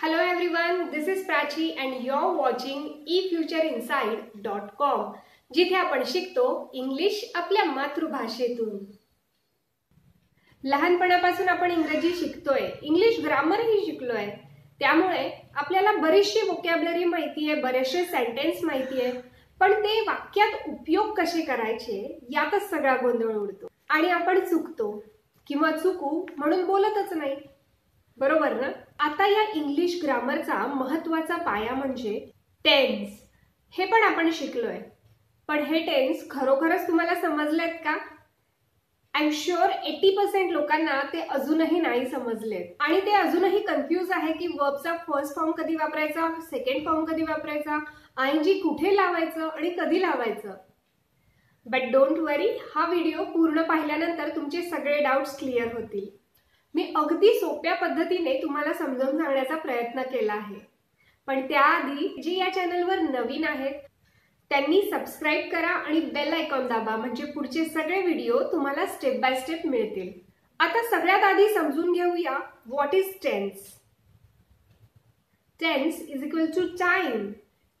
Hello this Prachi and everyone, watching e future in you're dot com e जिथे आपण शिकतो English आपल्या मातृभाषेतून लहानपणापासून आपण इंग्रजी शिकतोय इंग्लिश ग्रामरही शिकलोय त्यामुळे आपल्याला बरीचशी वोकॅबलरी माहिती आहे बरेचसे सेंटेन्स माहिती आहे पण ते वाक्यात उपयोग कसे करायचे यातच सगळा गोंधळ उडतो आणि आपण चुकतो किंवा चुकू म्हणून बोलतच नाही बरोबर ना आता या इंग्लिश ग्रामरचा महत्वाचा पाया म्हणजे टेन्स हे पण आपण शिकलोय पण हे टेन्स खरोखरच तुम्हाला समजलेत का I am sure eighty percent लोकांना ते अजूनही नाही समजलेत आणि ते अजूनही कन्फ्युज आहे की वर्बचा फर्स्ट फॉर्म कधी वापरायचा सेकंड फॉर्म कधी वापरायचा आय जी कुठे लावायचं आणि कधी लावायचं बट डोंट वरी हा व्हिडिओ पूर्ण पाहिल्यानंतर तुमचे सगळे डाऊट्स क्लिअर होतील मी अगदी सोप्या पद्धतीने तुम्हाला समजावून सांगण्याचा प्रयत्न केला आहे पण त्याआधी जी या चॅनलवर नवीन आहेत त्यांनी सबस्क्राईब करा आणि बेल आयकॉन दाबा म्हणजे पुढचे सगळे व्हिडिओ तुम्हाला स्टेप बाय स्टेप मिळतील आता सगळ्यात आधी समजून घेऊया what is tense tense is equal to time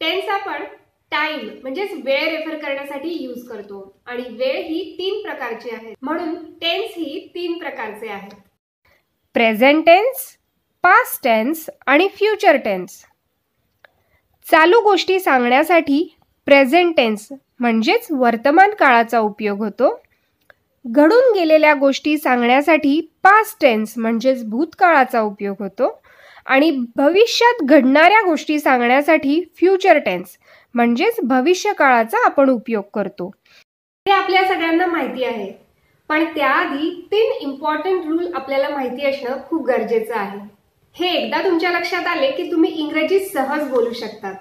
tense आपण टाइम म्हणजेच वेळ रेफर करण्यासाठी यूज करतो आणि वेळ ही तीन प्रकारची आहे म्हणून टेन्स ही तीन प्रकारचे आहे प्रेझेंट टेन्स पास्ट टेन्स आणि फ्युचर टेन्स चालू गोष्टी सांगण्यासाठी प्रेझेंट टेन्स म्हणजेच वर्तमान काळाचा उपयोग होतो घडून गेलेल्या गोष्टी सांगण्यासाठी पास्ट टेन्स म्हणजेच भूतकाळाचा उपयोग होतो आणि भविष्यात घडणाऱ्या गोष्टी सांगण्यासाठी फ्युचर टेन्स म्हणजेच भविष्य काळाचा आपण उपयोग करतो हे आपल्या सगळ्यांना माहिती आहे पण त्याआधी तीन इम्पॉर्टंट रूल आपल्याला माहिती असणं खूप गरजेचं आहे हे एकदा तुमच्या लक्षात आले की तुम्ही इंग्रजी सहज बोलू शकतात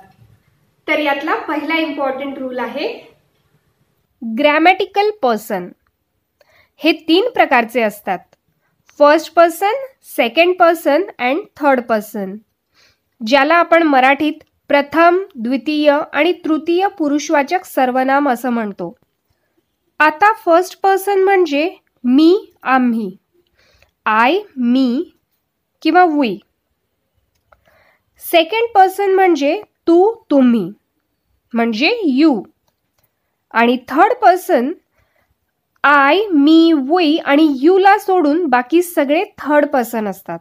तर यातला पहिला इम्पॉर्टंट रूल आहे ग्रॅमॅटिकल पर्सन हे तीन प्रकारचे असतात first person second person and third person ज्याला आपण मराठीत प्रथम द्वितीय आणि तृतीय पुरुषवाचक सर्वनाम असं म्हणतो आता फर्स्ट पर्सन म्हणजे मी आम्ही आय मी किंवा वी सेकंड पर्सन म्हणजे तू तुम्ही म्हणजे यू आणि थर्ड पर्सन आय मी वी आणि यूला सोडून बाकी सगळे थर्ड पर्सन असतात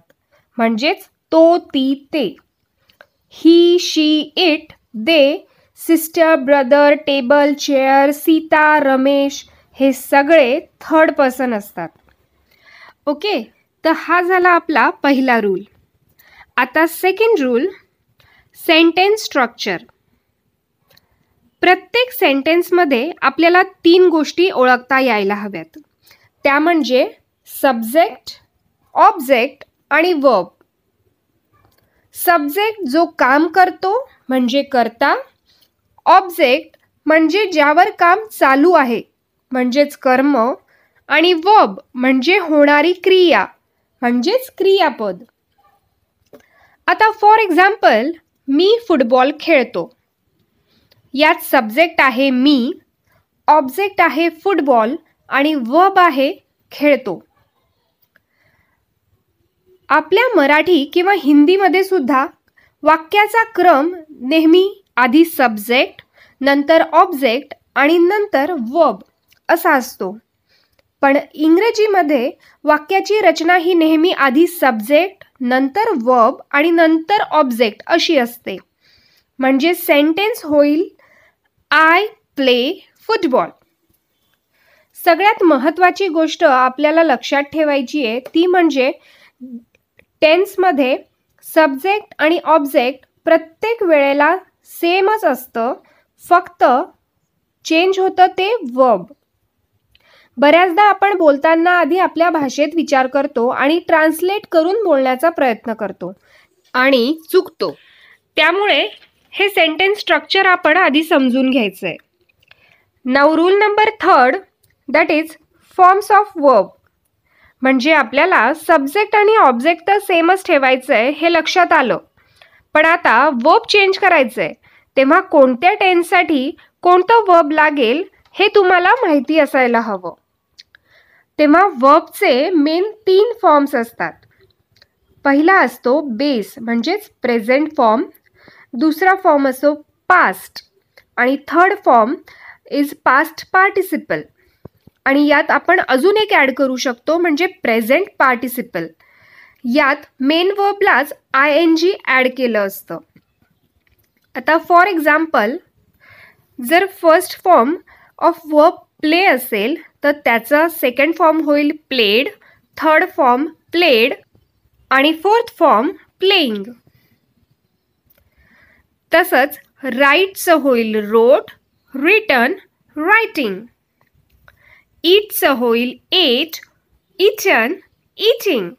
म्हणजेच तो ती ते he she it they sister brother table chair Sita Ramesh हे सगळे थर्ड पर्सन असतात ओके तर हा झाला आपला पहिला रूल आता सेकंड रूल सेंटेन्स स्ट्रक्चर प्रत्येक सेंटेन्समध्ये आपल्याला तीन गोष्टी ओळखता यायला हव्यात त्या म्हणजे सब्जेक्ट ऑब्जेक्ट आणि वर्ब सब्जेक्ट जो काम करतो म्हणजे करता ऑब्जेक्ट म्हणजे ज्यावर काम चालू आहे म्हणजेच कर्म आणि वब म्हणजे होणारी क्रिया म्हणजेच क्रियापद आता फॉर एक्झाम्पल मी फुटबॉल खेळतो यात सब्जेक्ट आहे मी ऑब्जेक्ट आहे फुटबॉल आणि वब आहे खेळतो आपल्या मराठी किंवा हिंदीमध्ये सुद्धा वाक्याचा क्रम नेहमी आधी सब्जेक्ट नंतर ऑब्जेक्ट आणि नंतर वब असा असतो पण इंग्रजीमध्ये वाक्याची रचना ही नेहमी आधी सब्जेक्ट नंतर वब आणि नंतर ऑब्जेक्ट अशी असते म्हणजे सेंटेन्स होईल आय प्ले फुटबॉल सगळ्यात महत्त्वाची गोष्ट आपल्याला लक्षात ठेवायची आहे ती म्हणजे टेन्समध्ये सब्जेक्ट आणि ऑब्जेक्ट प्रत्येक वेळेला सेमच असतं फक्त चेंज होतं ते वब बऱ्याचदा आपण बोलताना आधी आपल्या भाषेत विचार करतो आणि ट्रान्सलेट करून बोलण्याचा प्रयत्न करतो आणि चुकतो त्यामुळे हे सेंटेन्स स्ट्रक्चर आपण आधी समजून घ्यायचं आहे नाव rule number third that is forms of verb म्हणजे आपल्याला सब्जेक्ट आणि ऑब्जेक्ट तर सेमच ठेवायचं आहे हे लक्षात आलं पण आता वब चेंज करायचं आहे तेव्हा कोणत्या टेन्ससाठी कोणतं वब लागेल हे तुम्हाला माहिती असायला हवं तेव्हा वबचे मेन तीन फॉर्म्स असतात पहिला असतो बेस म्हणजेच प्रेझेंट फॉर्म दुसरा फॉर्म असतो पास्ट आणि third form is past participle आणि यात आपण अजून एक ॲड करू शकतो म्हणजे प्रेझेंट पार्टिसिपल यात मेन वर्बलाच आय एन जी ॲड केलं असतं आता फॉर एक्झाम्पल जर first form of verb play असेल तर त्याचा सेकंड फॉर्म होईल प्लेड थर्ड फॉर्म प्लेड आणि फोर्थ फॉर्म प्लेईंग तसंच राईटचं होईल रोट रिटन रायटिंग ईटचं होईल एट इचन इटिंग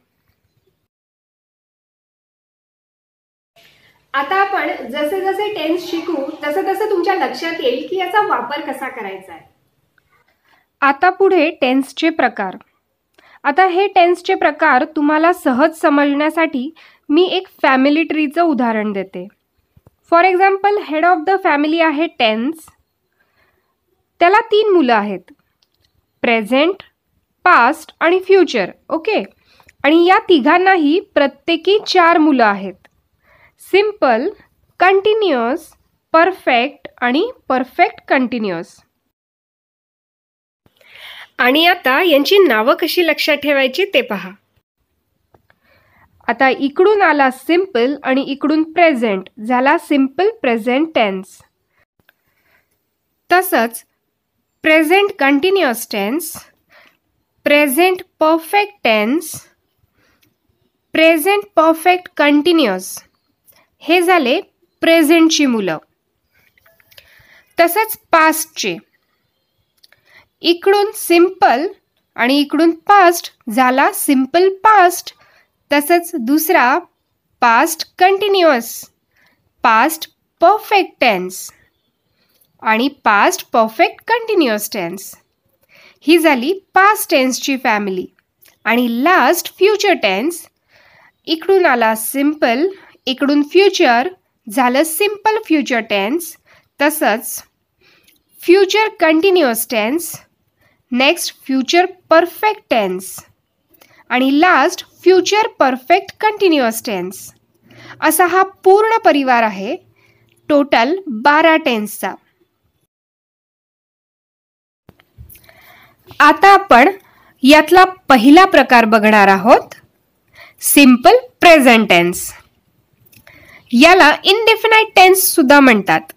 आता आपण जसे जसे टेन्स शिकू तसं तसं तुमच्या लक्षात येईल की याचा वापर कसा करायचा आहे आता पुढे टेन्सचे प्रकार आता हे टेन्सचे प्रकार तुम्हाला सहज समजण्यासाठी मी एक फॅमिली ट्रीचं उदाहरण देते for example head of the family आहे टेन्स त्याला तीन मुलं आहेत प्रेझेंट पास्ट आणि फ्युचर ओके आणि या तिघांनाही प्रत्येकी चार मुलं आहेत सिम्पल कंटिन्युअस परफेक्ट आणि परफेक्ट कंटिन्युअस आणि आता यांची नावं कशी लक्षात ठेवायची ते पहा आता इकडून आला सिम्पल आणि इकडून प्रेझेंट झाला सिम्पल प्रेझेंट टेन्स तसंच present continuous tense present perfect tense present perfect continuous हे झाले प्रेझेंटची मुलं तसंच पास्टचे इकडून सिंपल आणि इकडून पास्ट झाला सिंपल पास्ट तसंच दुसरा past continuous past perfect tense आणि पास्ट परफेक्ट कंटिन्युअस टेन्स ही झाली पास्ट टेन्सची फॅमिली आणि लास्ट फ्युचर टेन्स इकडून आला सिम्पल इकडून फ्युचर झालं सिम्पल फ्युचर टेन्स तसंच future continuous tense next future perfect tense आणि last future perfect continuous tense असा हा पूर्ण परिवार आहे टोटल बारा टेन्सचा आता आपण यातला पहिला प्रकार बघणार आहोत सिम्पल प्रेझेंट टेन्स याला इनडेफिनाइट टेन्स सुद्धा म्हणतात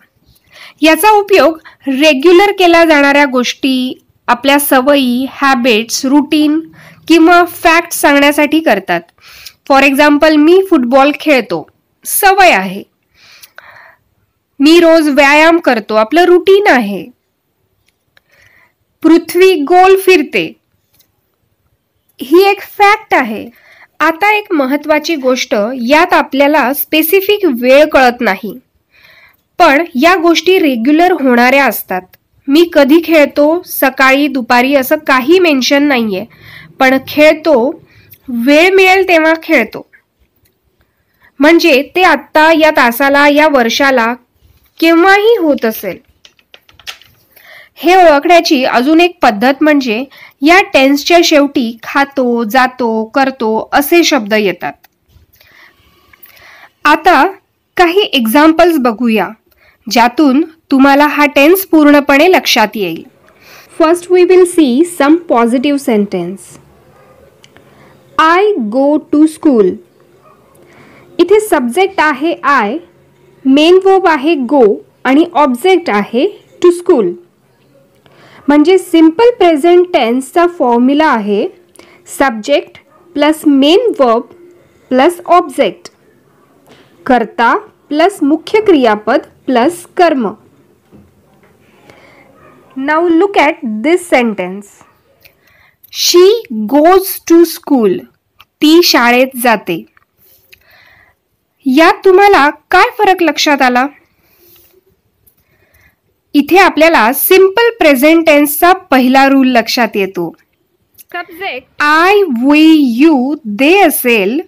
याचा उपयोग रेग्युलर केल्या जाणाऱ्या गोष्टी आपल्या सवयी हॅबिट्स रुटीन किंवा फॅक्ट सांगण्यासाठी करतात फॉर एक्झाम्पल मी फुटबॉल खेळतो सवय आहे मी रोज व्यायाम करतो आपलं रुटीन आहे पृथ्वी गोल फिरते ही एक फॅक्ट आहे आता एक महत्वाची गोष्ट यात आपल्याला स्पेसिफिक वेळ कळत नाही पण या गोष्टी रेग्युलर होणाऱ्या असतात मी कधी खेळतो सकाळी दुपारी असं काही मेन्शन नाहीये पण खेळतो वेळ मिळेल तेव्हा खेळतो म्हणजे ते आत्ता या तासाला या वर्षाला केव्हाही होत असेल हे ओळखण्याची अजून एक पद्धत म्हणजे या टेन्सच्या शेवटी खातो जातो करतो असे शब्द येतात आता काही एक्झाम्पल्स बघूया ज्यातून तुम्हाला हा टेन्स पूर्णपणे लक्षात येईल first we will see some positive sentence I go to school इथे सब्जेक्ट आहे आय मेन वर्ब आहे गो आणि ऑब्जेक्ट आहे टू स्कूल म्हणजे सिम्पल प्रेझेंट टेन्सचा फॉर्म्युला आहे subject plus main verb plus object करता प्लस मुख्य क्रियापद प्लस कर्म नाव look at this sentence she goes to school ती शाळेत जाते यात तुम्हाला काय फरक लक्षात आला इथे आपल्याला सिंपल प्रेझेंट टेन्सचा पहिला रूल लक्षात येतो subject I we you they असेल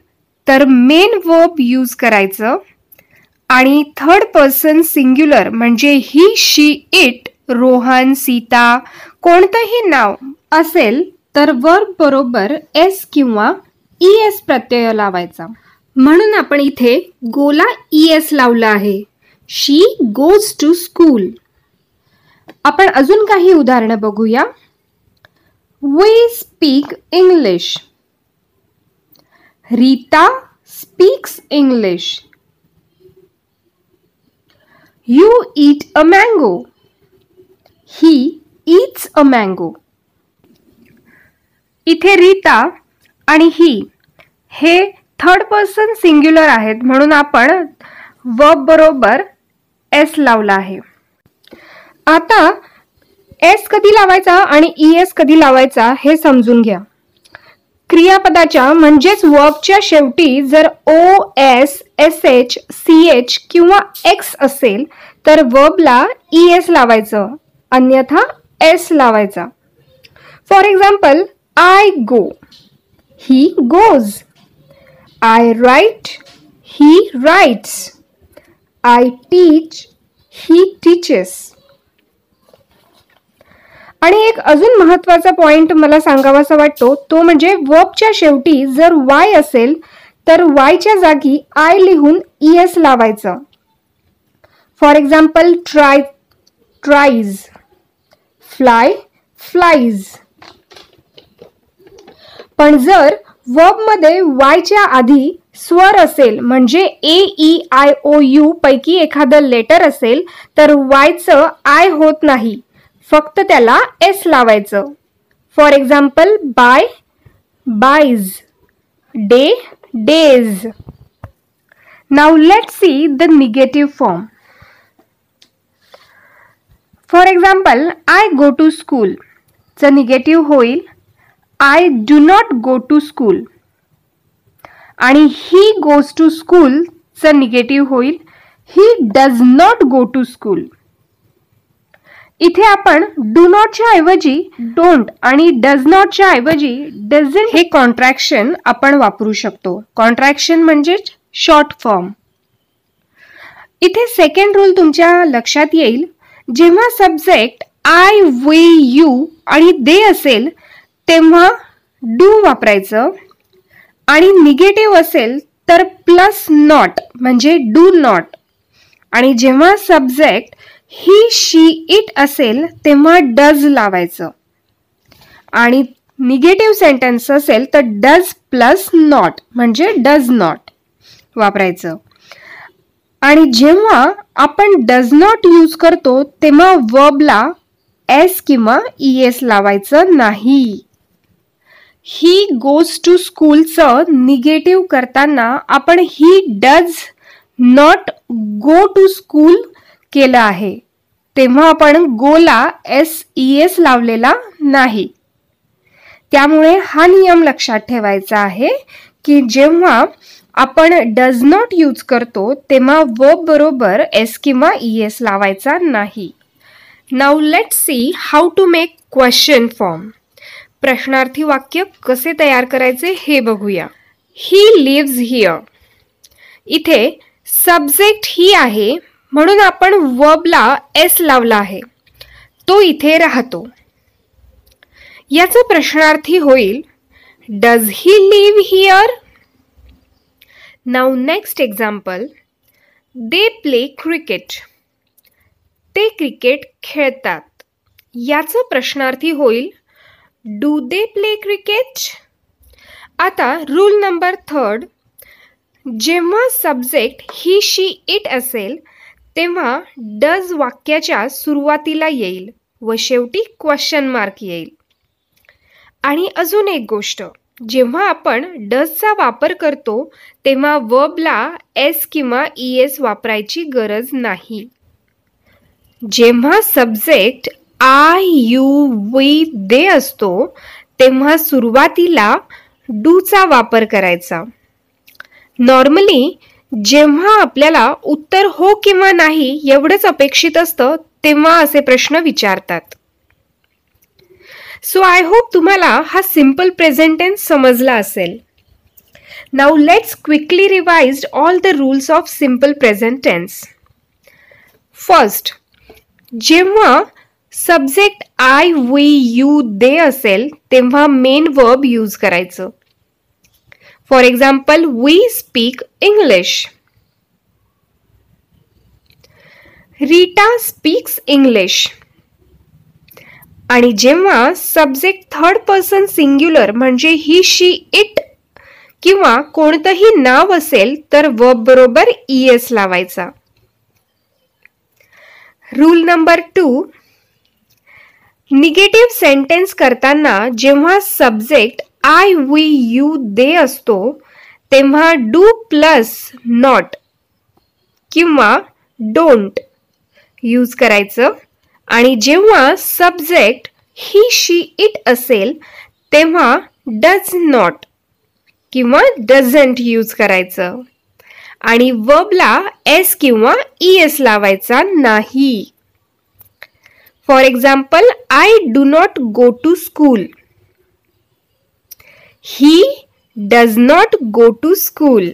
तर मेन वर्ब यूज करायचं आणि थर्ड पर्सन सिंग्युलर म्हणजे he she it Rohan Sita कोणतंही नाव असेल तर वर्ब बरोबर एस किंवा ई एस प्रत्यय लावायचा म्हणून आपण इथे गोला ई एस लावला आहे शी गोज टू स्कूल आपण अजून काही उदाहरणं बघूया we speak English Rita speaks English you eat a mango he eats a mango इथे रीता आणि ही हे थर्ड पर्सन सिंग्युलर आहेत म्हणून आपण व बरोबर एस लावला आहे आता एस कधी लावायचा आणि ई e एस कधी लावायचा हे समजून घ्या क्रियापदाच्या म्हणजेच वर्बच्या शेवटी जर O S S H C H किंवा एक्स असेल तर वर्बला ई एस लावायचं अन्यथा एस लावायचा for example I go he goes I write he writes I teach he teaches आणि एक अजून महत्वाचा पॉइंट मला सांगावासा वाटतो तो म्हणजे वर्बच्या शेवटी जर वाय असेल तर वायच्या जागी आय लिहून ई एस लावायचं for example try tries fly flies पण जर वर्बमध्ये वायच्या आधी स्वर असेल म्हणजे A E I O U पैकी एखादं लेटर असेल तर वायचं आय होत नाही फक्त त्याला एस लावायचं for example buy buys day days now let see the negative form for example I go to school च निगेटिव्ह होईल I do not go to school आणि ही गोज टू स्कूलचं निगेटिव्ह होईल he does not go to school इथे आपण do नॉटच्या ऐवजी don't आणि does नॉटच्या ऐवजी डझन हे कॉन्ट्रॅक्शन आपण वापरू शकतो कॉन्ट्रॅक्शन म्हणजेच शॉर्ट फॉर्म इथे सेकंड रूल तुमच्या लक्षात येईल जेव्हा सब्जेक्ट आय वी यू आणि दे असेल तेव्हा डू वापरायचं आणि निगेटिव्ह असेल तर प्लस नॉट म्हणजे डू नॉट आणि जेव्हा सब्जेक्ट ही शी इट असेल तेव्हा डज लावायचं आणि निगेटिव्ह सेंटेन्स असेल तर डज प्लस नॉट म्हणजे डज नॉट वापरायचं आणि जेव्हा आपण डज नॉट यूज करतो तेव्हा वबला एस किंवा ई एस लावायचं नाही ही गोज टू स्कूलचं निगेटिव्ह करताना आपण he does not go to school केलं आहे तेव्हा आपण गोला एस ई एस लावलेला नाही त्यामुळे हा नियम लक्षात ठेवायचा आहे की जेव्हा आपण डज नॉट यूज करतो तेव्हा व बरोबर एस किंवा ई e एस लावायचा नाही now let see how to make question form प्रश्नार्थी वाक्य कसे तयार करायचे हे बघूया ही लिव्ज हिअर इथे सब्जेक्ट ही आहे म्हणून आपण वबला एस लावला आहे तो इथे राहतो याचा प्रश्नार्थी होईल does he live here now next example they play cricket ते क्रिकेट खेळतात याचं प्रश्नार्थी होईल डू दे प्ले क्रिकेट आता रूल नंबर थर्ड जेव्हा सब्जेक्ट ही शी इट असेल तेव्हा डज वाक्याच्या सुरुवातीला येईल व शेवटी क्वेश्चन मार्क येईल आणि अजून एक गोष्ट जेव्हा आपण डजचा वापर करतो तेव्हा वबला एस किंवा ई एस वापरायची गरज नाही जेव्हा subject I you we they असतो तेव्हा सुरुवातीला डूचा वापर करायचा नॉर्मली जेव्हा आपल्याला उत्तर हो किंवा नाही एवढंच अपेक्षित असतं तेव्हा असे प्रश्न विचारतात सो आय होप तुम्हाला हा सिम्पल प्रेझेंटेन्स समजला असेल now let's quickly revise all the rules of simple present tense first जेव्हा subject I we you they असेल तेव्हा मेन वर्ब यूज करायचं for example we speak English Rita speaks English आणि जेव्हा सब्जेक्ट थर्ड पर्सन सिंग्युलर म्हणजे he she it किंवा कोणतंही नाव असेल तर वर्ब बरोबर ई एस लावायचा rule number two negative sentence करताना जेव्हा subject I we you they असतो तेव्हा डू प्लस नॉट किंवा डोंट यूज करायचं आणि जेव्हा सब्जेक्ट ही शी इट असेल तेव्हा डज नॉट किंवा डझंट यूज करायचं आणि वबला एस किंवा ई एस लावायचा नाही for example I do not go to school he does not go to school.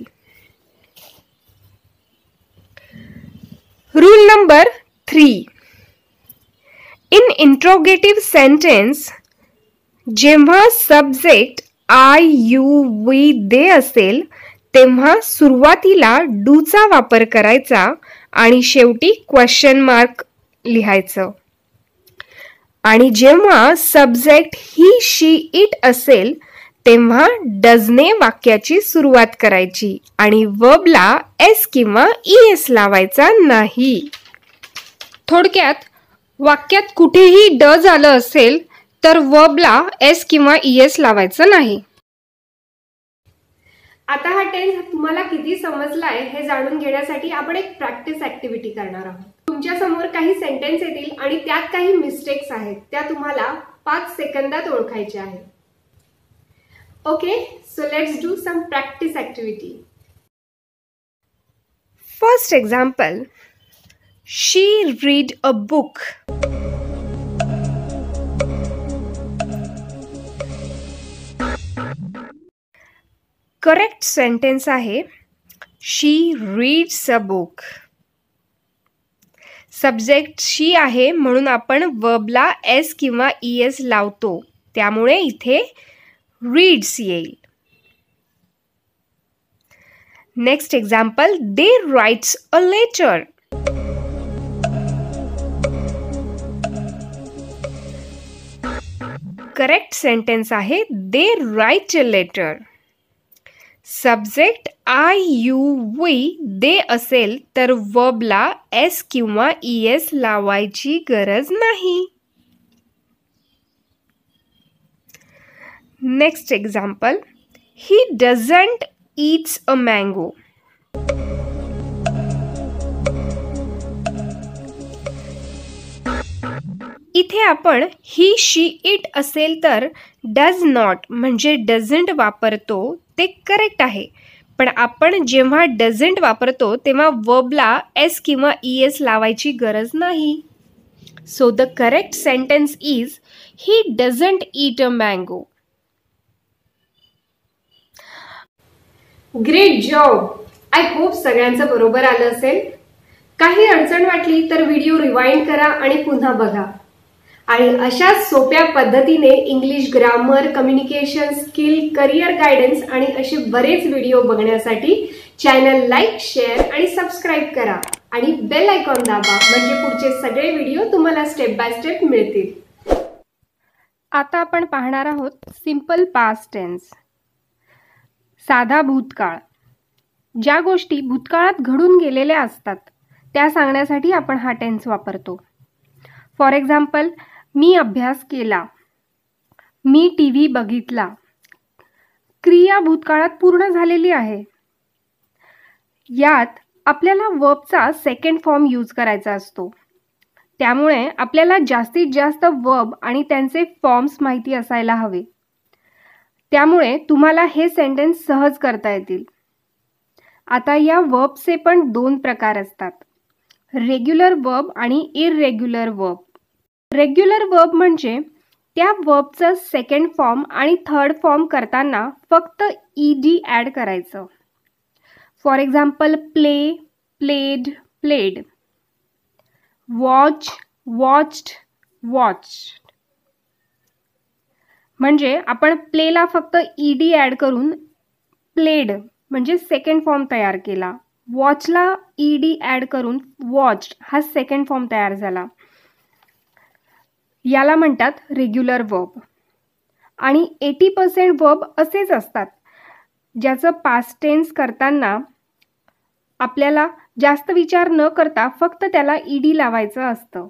Rule number three. In interrogative sentence जेव्हा subject I you we they असेल तेव्हा सुरुवातीला डूचा वापर करायचा आणि शेवटी क्वेश्चन मार्क लिहायचं आणि जेव्हा सब्जेक्ट ही शी इट असेल तेव्हा डजने वाक्याची सुरुवात करायची आणि वबला एस किंवा ई एस लावायचा नाही थोडक्यात वाक्यात कुठेही डज आलं असेल तर वबला एस किंवा ई एस लावायचं नाही आता हा टेन्स तुम्हाला किती समजला आहे हे जाणून घेण्यासाठी आपण एक प्रॅक्टिस ऍक्टिव्हिटी करणार आहोत तुमच्या समोर काही सेंटेन्स येतील आणि त्यात काही मिस्टेक्स आहेत त्या तुम्हाला पाच सेकंदात ओळखायच्या आहेत Okay, so let's do some practice activity. First example, she read a book. Correct sentence आहे She reads a book. Subject she आहे म्हणून आपण वबला एस किंवा ई एस लावतो त्यामुळे इथे रीड्स येईल next example they writes a letter correct sentence आहे they write a letter subject I you we they असेल तर वबला एस किंवा ई e एस लावायची गरज नाही next example he doesn't eats a mango इथे आपण ही शी इट असेल तर डज नॉट म्हणजे डझंट वापरतो ते करेक्ट आहे पण आपण जेव्हा डझंट वापरतो तेव्हा वबला एस किंवा ई एस लावायची गरज नाही so the correct sentence is he doesn't eat a mango great job I hope सगळ्यांचं बरोबर आलं असेल काही अडचण वाटली तर व्हिडिओ रिवाइंड करा आणि पुन्हा बघा आणि अशाच सोप्या पद्धतीने English grammar communication skill career guidance आणि असे बरेच व्हिडिओ बघण्यासाठी चॅनल लाईक शेअर आणि सबस्क्राईब करा आणि बेल आयकॉन दाबा म्हणजे पुढचे सगळे व्हिडिओ तुम्हाला स्टेप बाय स्टेप मिळतील आता आपण पाहणार आहोत सिम्पल पास्ट टेन्स साधा भूतकाळ ज्या गोष्टी भूतकाळात घडून गेलेल्या असतात त्या सांगण्यासाठी आपण हा टेन्स वापरतो फॉर एक्झाम्पल मी अभ्यास केला मी टी व्ही बघितला क्रिया भूतकाळात पूर्ण झालेली आहे यात आपल्याला वबचा सेकंड फॉर्म यूज करायचा असतो त्यामुळे आपल्याला जास्तीत जास्त वब आणि त्यांचे फॉर्म्स माहिती असायला हवे त्यामुळे तुम्हाला हे सेंटेन्स सहज करता येतील आता या वर्बचे पण दोन प्रकार असतात रेग्युलर वर्ब आणि इरेग्युलर वर्ब रेग्युलर वर्ब म्हणजे त्या वर्बचं सेकंड फॉर्म आणि थर्ड फॉर्म करताना फक्त ई डी ॲड करायचं for example play played played watch watched watch म्हणजे आपण प्लेला फक्त ईडी ॲड करून प्लेड म्हणजे सेकंड फॉर्म तयार केला वॉचला ईडी ॲड करून वॉच हा सेकंड फॉर्म तयार झाला याला म्हणतात रेग्युलर वर्ब आणि एटी पर्सेंट वर्ब असेच असतात ज्याचं पास्ट टेन्स करताना आपल्याला जास्त विचार न करता फक्त त्याला ईडी लावायचं असतं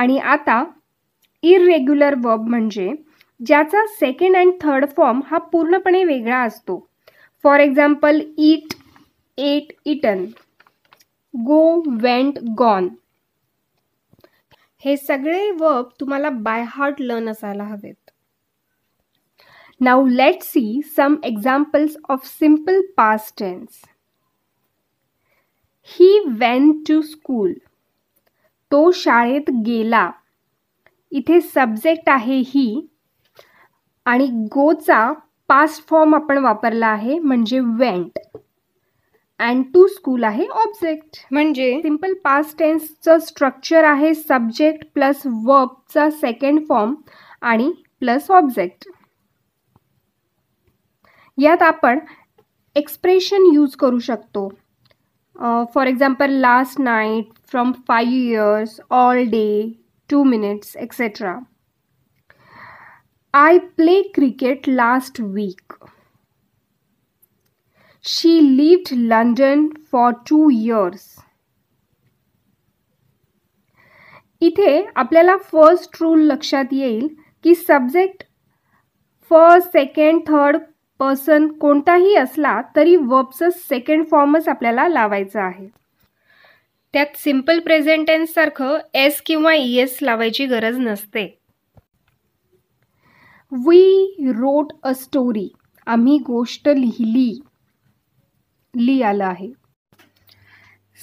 आणि आता इरेग्युलर वर्ब म्हणजे ज्याचा सेकंड अँड थर्ड फॉर्म हा पूर्णपणे वेगळा असतो for example eat ate eaten go went gone हे सगळे वर्ब तुम्हाला बाय हार्ट लर्न असायला हवेत now let see some examples of simple past tense he went to school तो शाळेत गेला इथे सब्जेक्ट आहे ही आणि गोचा पास्ट फॉर्म आपण वापरला आहे म्हणजे वेंट अँड टू स्कूल आहे ऑब्जेक्ट म्हणजे सिम्पल पास्ट टेन्सचं स्ट्रक्चर आहे सब्जेक्ट प्लस वर्बचा सेकंड फॉर्म आणि प्लस ऑब्जेक्ट यात आपण एक्सप्रेशन यूज करू शकतो for example last night from five years all day two minutes, etc. I play cricket last week, she lived London for two years. इथे आपल्याला first rule लक्षात येईल की subject first second third person कोणताही असला तरी वर्बचं सेकंड फॉर्मच आपल्याला लावायचं आहे त्यात सिम्पल प्रेझेंट सारखं एस किंवा ई e एस लावायची गरज नसते वी रोट अ स्टोरी आम्ही गोष्ट लिहिली ली आलं आहे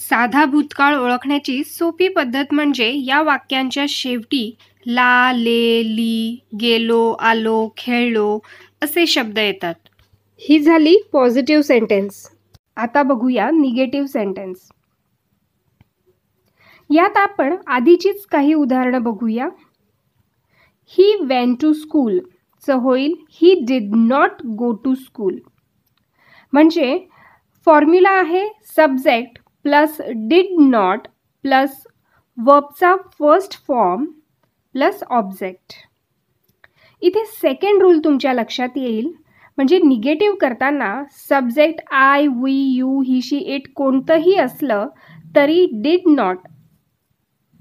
साधा भूतकाळ ओळखण्याची सोपी पद्धत म्हणजे या वाक्यांच्या शेवटी ला ले ली गेलो आलो खेळलो असे शब्द येतात ही झाली पॉझिटिव्ह सेंटेन्स आता बघूया निगेटिव्ह सेंटेन्स यात आपण आधीचीच काही उदाहरणं बघूया ही वेन टू स्कूल च होईल he did not go to school म्हणजे फॉर्म्युला आहे subject plus did not plus वर्बचा फर्स्ट फॉर्म प्लस ऑब्जेक्ट इथे सेकंड रूल तुमच्या लक्षात येईल म्हणजे निगेटिव्ह करताना subject I we you he she it कोणतंही असलं तरी डिड नॉट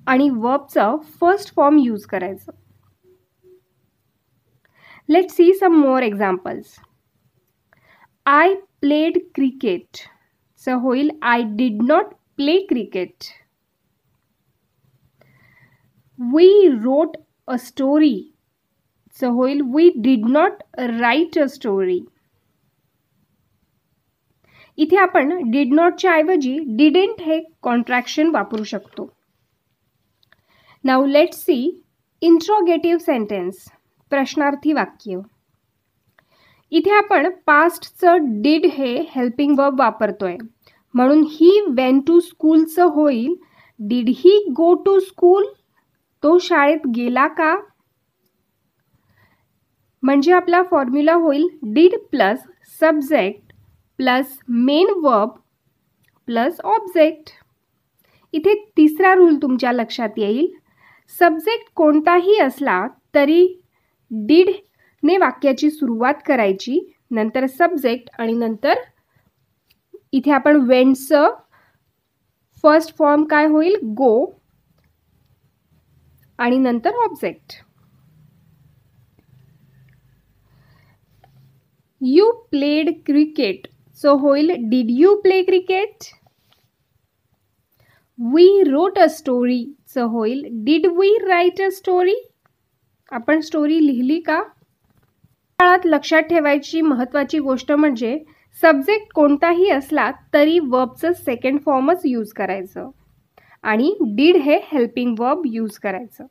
आणि वर्बचा फर्स्ट फॉर्म यूज करायचं let see some more examples I played cricket क्रिकेटचं होईल I did not play cricket we wrote a story स्टोरीचं होईल we did not write a story इथे आपण डीड नॉटच्या ऐवजी डिडेंट हे कॉन्ट्रॅक्शन वापरू शकतो now let see interrogative sentence प्रश्नार्थी वाक्य इथे आपण पास्टचं डीड हे हेल्पिंग वर्ब वापरतोय म्हणून ही वेन टू स्कूलचं होईल did he go to school तो शाळेत गेला का म्हणजे आपला फॉर्म्युला होईल did plus subject plus main verb plus object इथे तिसरा रूल तुमच्या लक्षात येईल सब्जेक्ट कोणताही असला तरी डीड ने वाक्याची सुरुवात करायची नंतर सब्जेक्ट आणि नंतर इथे आपण वेंटचं फर्स्ट फॉर्म काय होईल गो आणि नंतर object you played cricket so होईल did you play cricket we wrote a स्टोरीचं होईल did we write a story आपण स्टोरी लिहिली का काळात लक्षात ठेवायची महत्त्वाची गोष्ट म्हणजे सब्जेक्ट कोणताही असला तरी वर्बचं सेकंड फॉर्मच यूज करायचं आणि डीड हे हेल्पिंग वर्ब यूज करायचं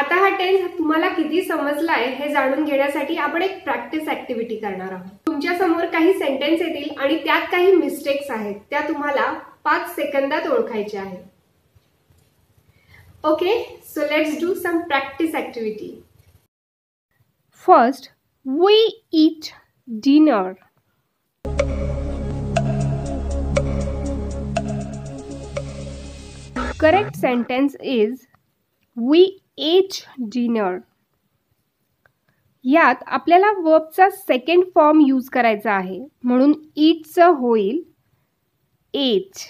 आता हा टेन्स तुम्हाला किती समजला आहे हे जाणून घेण्यासाठी आपण एक प्रॅक्टिस ऍक्टिव्हिटी करणार आहोत तुमच्या समोर काही सेंटेन्स येतील आणि त्यात काही मिस्टेक्स आहेत त्या तुम्हाला पाच सेकंदात ओळखायच्या आहेत okay so let's do some practice activity first we eat dinner correct sentence is we ate dinner यात आपल्याला वर्बचा सेकंड फॉर्म यूज करायचा आहे म्हणून ईटचं होईल एच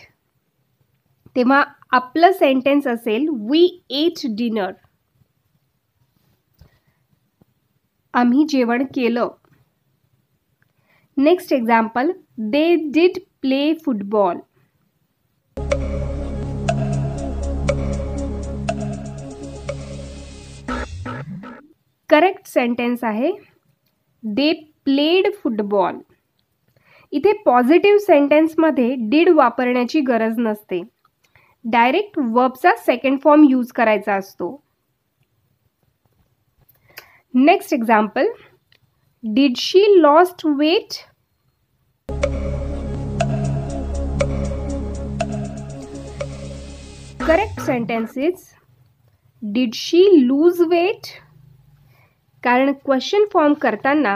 तेव्हा आपलं सेंटेन्स असेल वी एच डिनर आम्ही जेवण केलं next example they did play football correct sentence आहे दे प्लेड फुटबॉल इथे पॉझिटिव्ह सेंटेन्समध्ये डीड वापरण्याची गरज नसते डायरेक्ट वर्बचा सेकंड फॉर्म यूज करायचा असतो next example did she lost weight correct sentence is did she lose weight कारण क्वेश्चन फॉर्म करताना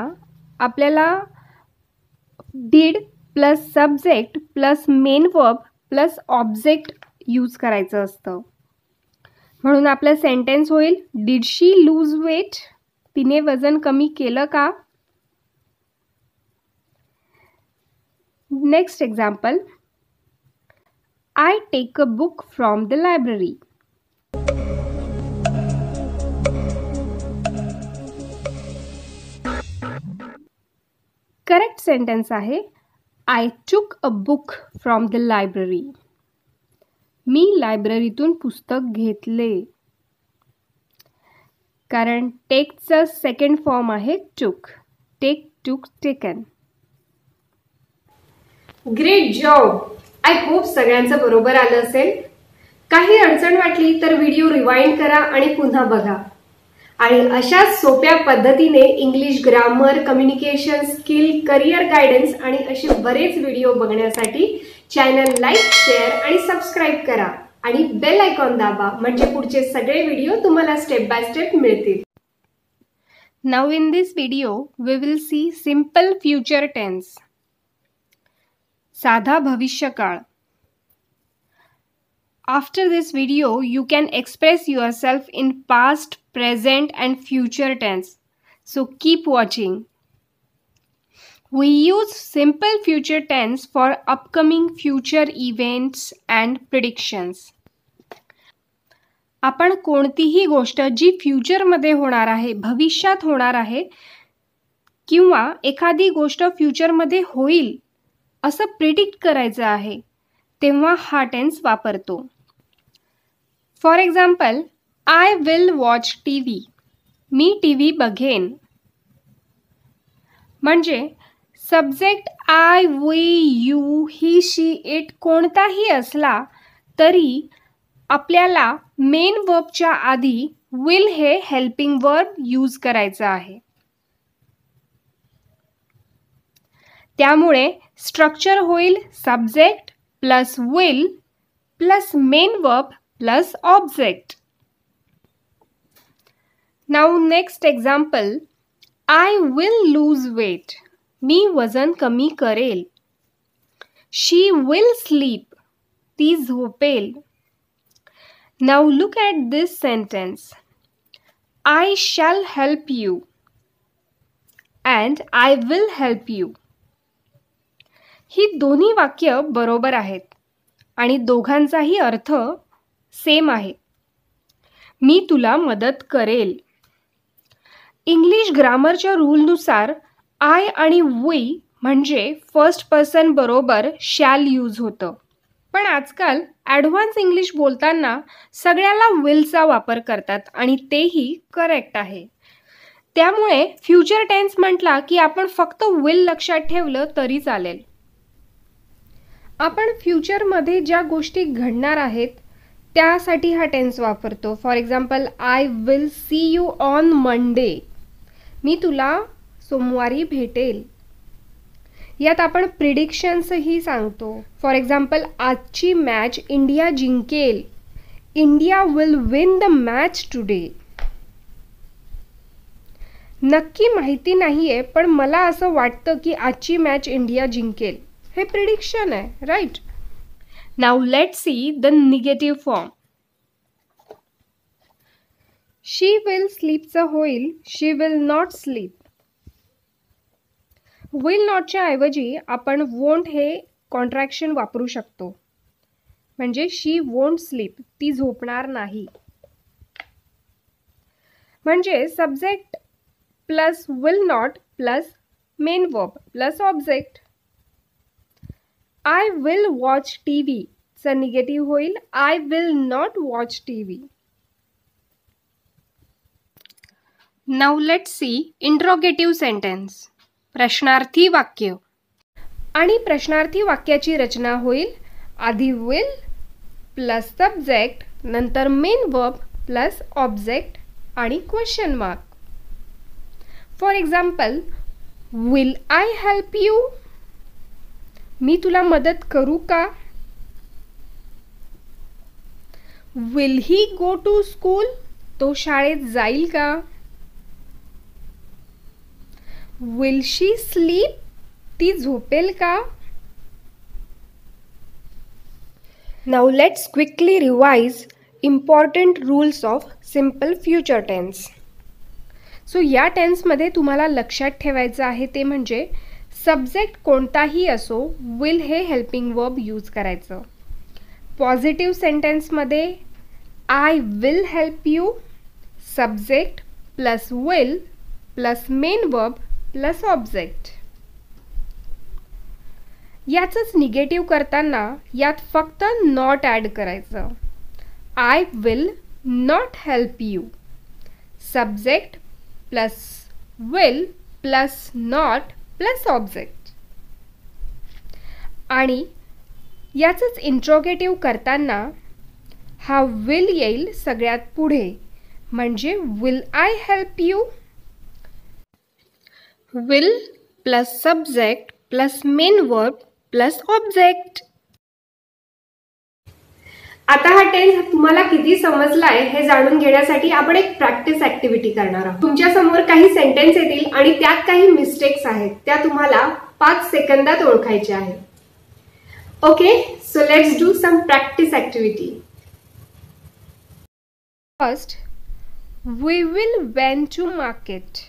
आपल्याला did plus subject plus main verb plus object use करायचं असतं म्हणून आपलं सेंटेन्स होईल डीड शी लूज वेट तिने वजन कमी केलं का next example I take a book from the library correct sentence आहे I took a book from the library मी लायब्ररीतून पुस्तक घेतले कारण टेकचं सेकंड फॉर्म आहे took take took taken great job I hope सगळ्यांचं बरोबर आलं असेल काही अडचण वाटली तर व्हिडिओ रिवाइंड करा आणि पुन्हा बघा आणि अशा सोप्या पद्धतीने English grammar communication skill career guidance आणि असे बरेच व्हिडिओ बघण्यासाठी चॅनल लाईक शेअर आणि सबस्क्राईब करा आणि बेल आयकॉन दाबा म्हणजे पुढचे सगळे व्हिडिओ तुम्हाला स्टेप बाय स्टेप मिळतील now in this video we will see simple future tense साधा भविष्यकाळ After this video, you can express yourself in past, present and future tense. So keep watching. We use simple future tense for upcoming future events and predictions. आपण कोणतीही गोष्ट जी फ्युचरमध्ये होणार आहे भविष्यात होणार आहे किंवा एखादी गोष्ट फ्युचरमध्ये होईल असं प्रिडिक्ट करायचं आहे तेव्हा हा टेन्स वापरतो for example I will watch T V मी टी व्ही बघेन म्हणजे subject I we you he she it कोणताही असला तरी आपल्याला मेन वर्बच्या आधी विल हे हेल्पिंग वर्ब यूज करायचं आहे त्यामुळे स्ट्रक्चर होईल subject plus will plus main verb plus object. Now next example. I will lose weight. मी वजन कमी करेल. She will sleep. ती झोपेल. Now look at this sentence. I shall help you and I will help you. ही दोन्ही वाक्य बरोबर आहेत आणि दोघांचाही अर्थ सेम आहे मी तुला मदत करेल इंग्लिश ग्रामरच्या रूलनुसार आय आणि वुई म्हणजे फर्स्ट पर्सन बरोबर शॅल यूज होतं पण आजकाल ॲडव्हान्स इंग्लिश बोलताना सगळ्याला विलचा वापर करतात आणि तेही करेक्ट आहे त्यामुळे फ्युचर टेन्स म्हटला की आपण फक्त विल लक्षात ठेवलं तरी चालेल आपण फ्युचरमध्ये ज्या गोष्टी घडणार आहेत त्यासाठी हा टेन्स वापरतो for example I will see you on Monday मी तुला सोमवारी भेटेल यात आपण प्रिडिक्शन्सही सांगतो फॉर एक्झाम्पल आजची मॅच इंडिया जिंकेल India will win the match today नक्की माहिती नाही आहे पण मला असं वाटतं की आजची मॅच इंडिया जिंकेल हे प्रिडिक्शन आहे right now let see the negative form. She will sleepचं होईल she will not sleep will नॉटच्या ऐवजी आपण वोंट हे कॉन्ट्रॅक्शन वापरू शकतो म्हणजे शी वोंट स्लीप ती झोपणार नाही म्हणजे subject plus will not plus main verb plus object I will watch T व्हीचा निगेटिव्ह होईल I will not watch T V now let see interrogative sentence प्रश्नार्थी वाक्य आणि प्रश्नार्थी वाक्याची रचना होईल आधी विल प्लस सब्जेक्ट नंतर मेन वर्ब प्लस ऑब्जेक्ट आणि question mark for example will I help you मी तुला मदत करू का will he go to school तो शाळेत जाईल का विल शी स्लीप ती झोपेल का now let's quickly revise important rules of simple future tense so या टेन्समध्ये तुम्हाला लक्षात ठेवायचं आहे ते म्हणजे सब्जेक्ट कोणताही असो विल हे हेल्पिंग वर्ब यूज करायचं पॉझिटिव्ह सेंटेन्समध्ये I will help you subject plus will plus main verb plus object याचंच निगेटिव्ह करताना यात फक्त नॉट ॲड करायचं I will not help you subject plus will plus not plus object आणि याचंच interrogative करताना हा विल येईल सगळ्यात पुढे म्हणजे will I help you will plus subject plus main verb plus object आता हा टेन्स तुम्हाला किती समजला आहे हे जाणून घेण्यासाठी आपण एक प्रॅक्टिस ऍक्टिव्हिटी करणार आहोत तुमच्या समोर काही सेंटेन्स येतील आणि त्यात काही मिस्टेक्स आहेत त्या तुम्हाला पाच सेकंदात ओळखायच्या आहेत okay so let's do some practice activity first we will went to market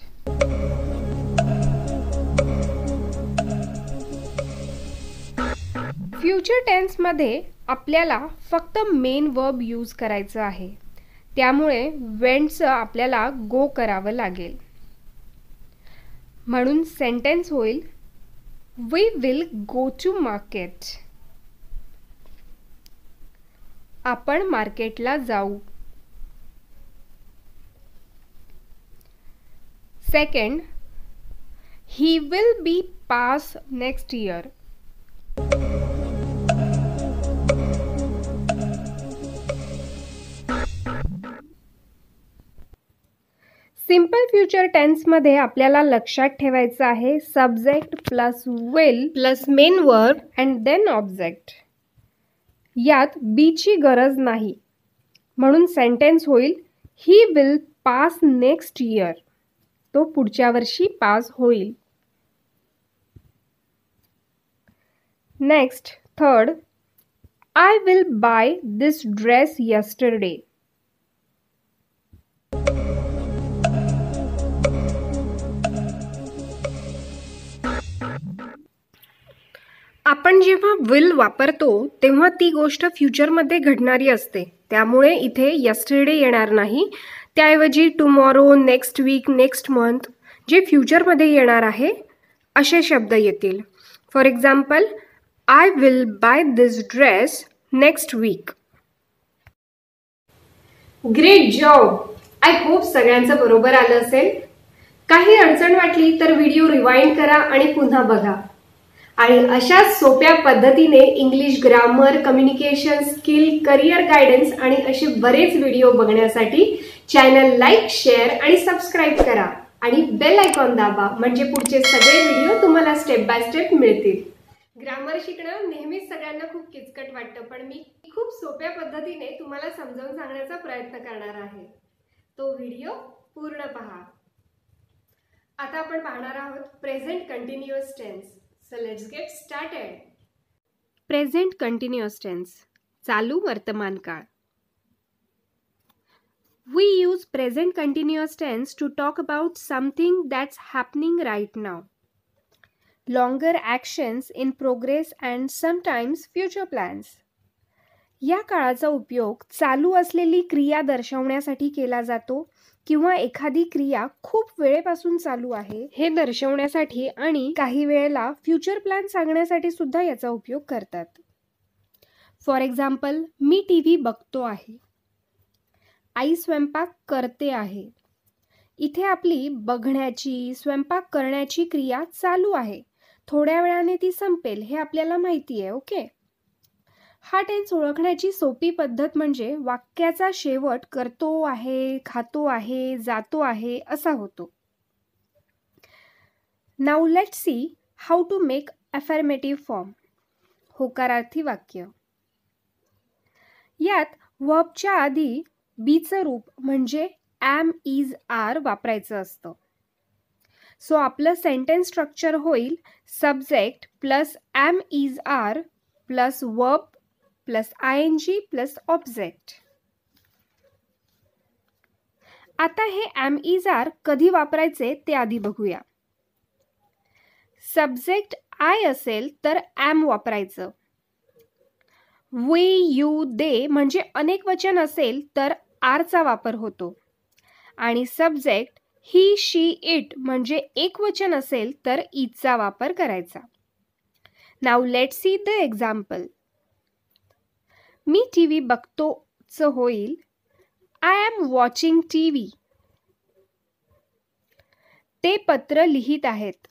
future टेन्समध्ये आपल्याला फक्त मेन वर्ब यूज करायचं आहे त्यामुळे वेंट्स आपल्याला गो करावं लागेल म्हणून सेंटेन्स होईल we will go to market आपण मार्केटला जाऊ second he will be pass next year simple future टेन्समध्ये आपल्याला लक्षात ठेवायचं आहे subject plus will plus main verb and then object यात बीची गरज नाही म्हणून सेंटेन्स होईल he will pass next year तो पुढच्या वर्षी पास होईल next third I will buy this dress yesterday आपण जेव्हा विल वापरतो तेव्हा ती गोष्ट फ्युचरमध्ये घडणारी असते त्यामुळे इथे यस्टरडे येणार नाही त्याऐवजी tomorrow next week next month जे फ्युचरमध्ये येणार आहे असे शब्द येतील for example I will buy this dress next week great job I hope सगळ्यांचं बरोबर आलं असेल काही अडचण वाटली तर व्हिडिओ रिवाइंड करा आणि पुन्हा बघा आणि अशा सोप्या पद्धतीने English grammar communication skill career guidance आणि असे बरेच व्हिडिओ बघण्यासाठी चॅनल लाईक शेअर आणि सबस्क्राईब करा आणि बेल आयकॉन दाबा म्हणजे पुढचे सगळे व्हिडिओ तुम्हाला स्टेप बाय स्टेप मिळतील ग्रामर शिकणं नेहमीच सगळ्यांना खूप किचकट वाटतं पण मी खूप सोप्या पद्धतीने तुम्हाला समजावून सांगण्याचा प्रयत्न करणार आहे तो व्हिडिओ पूर्ण पहा आता आपण पाहणार आहोत present continuous tense So let's get started. Present continuous tense. चालू वर्तमान काळ We use present continuous tense to talk about something that's happening right now. Longer actions in progress and sometimes future plans. या काळाचा उपयोग चालू असलेली क्रिया दर्शवण्यासाठी केला जातो किंवा एखादी क्रिया खूप वेळेपासून चालू आहे हे दर्शवण्यासाठी आणि काही वेळेला फ्युचर प्लॅन सांगण्यासाठी सुद्धा याचा उपयोग करतात फॉर एक्झाम्पल मी टी व्ही बघतो आहे आई स्वयंपाक करते आहे इथे आपली बघण्याची स्वयंपाक करण्याची क्रिया चालू आहे थोड्या वेळाने ती संपेल हे आपल्याला माहिती आहे ओके हा टेन्स ओळखण्याची सोपी पद्धत म्हणजे वाक्याचा शेवट करतो आहे खातो आहे जातो आहे असा होतो now let see how to make affirmative form होकारार्थी वाक्य यात वबच्या आधी बीचं रूप म्हणजे ॲम इज आर वापरायचं असतं सो आपलं सेंटेन्स स्ट्रक्चर होईल subject plus am is are plus verb plus I N G plus object आता हे एम इज आर कधी वापरायचे ते आधी बघूया सब्जेक्ट आय असेल तर एम वापरायचं वे यू दे म्हणजे अनेक वचन असेल तर आरचा वापर होतो आणि सब्जेक्ट ही शी इट म्हणजे एक वचन असेल तर चा वापर करायचा now let see the example मी टी व्ही बघतोच होईल I am watching T V ते पत्र लिहित आहेत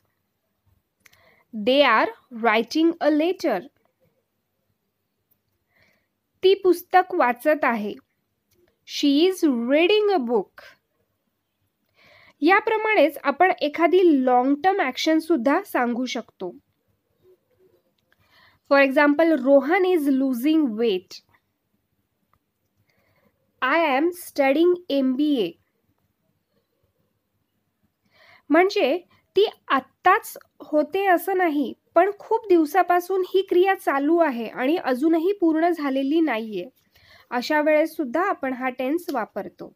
they are writing a letter ती पुस्तक वाचत आहे she is reading a book याप्रमाणेच आपण एखादी लॉंग टर्म ॲक्शनसुद्धा सांगू शकतो for example Rohan is losing weight I am studying M B म्हणजे ती आत्ताच होते असं नाही पण खूप दिवसापासून ही क्रिया चालू आहे आणि अजूनही पूर्ण झालेली नाहीये अशा वेळेस सुद्धा आपण हा टेन्स वापरतो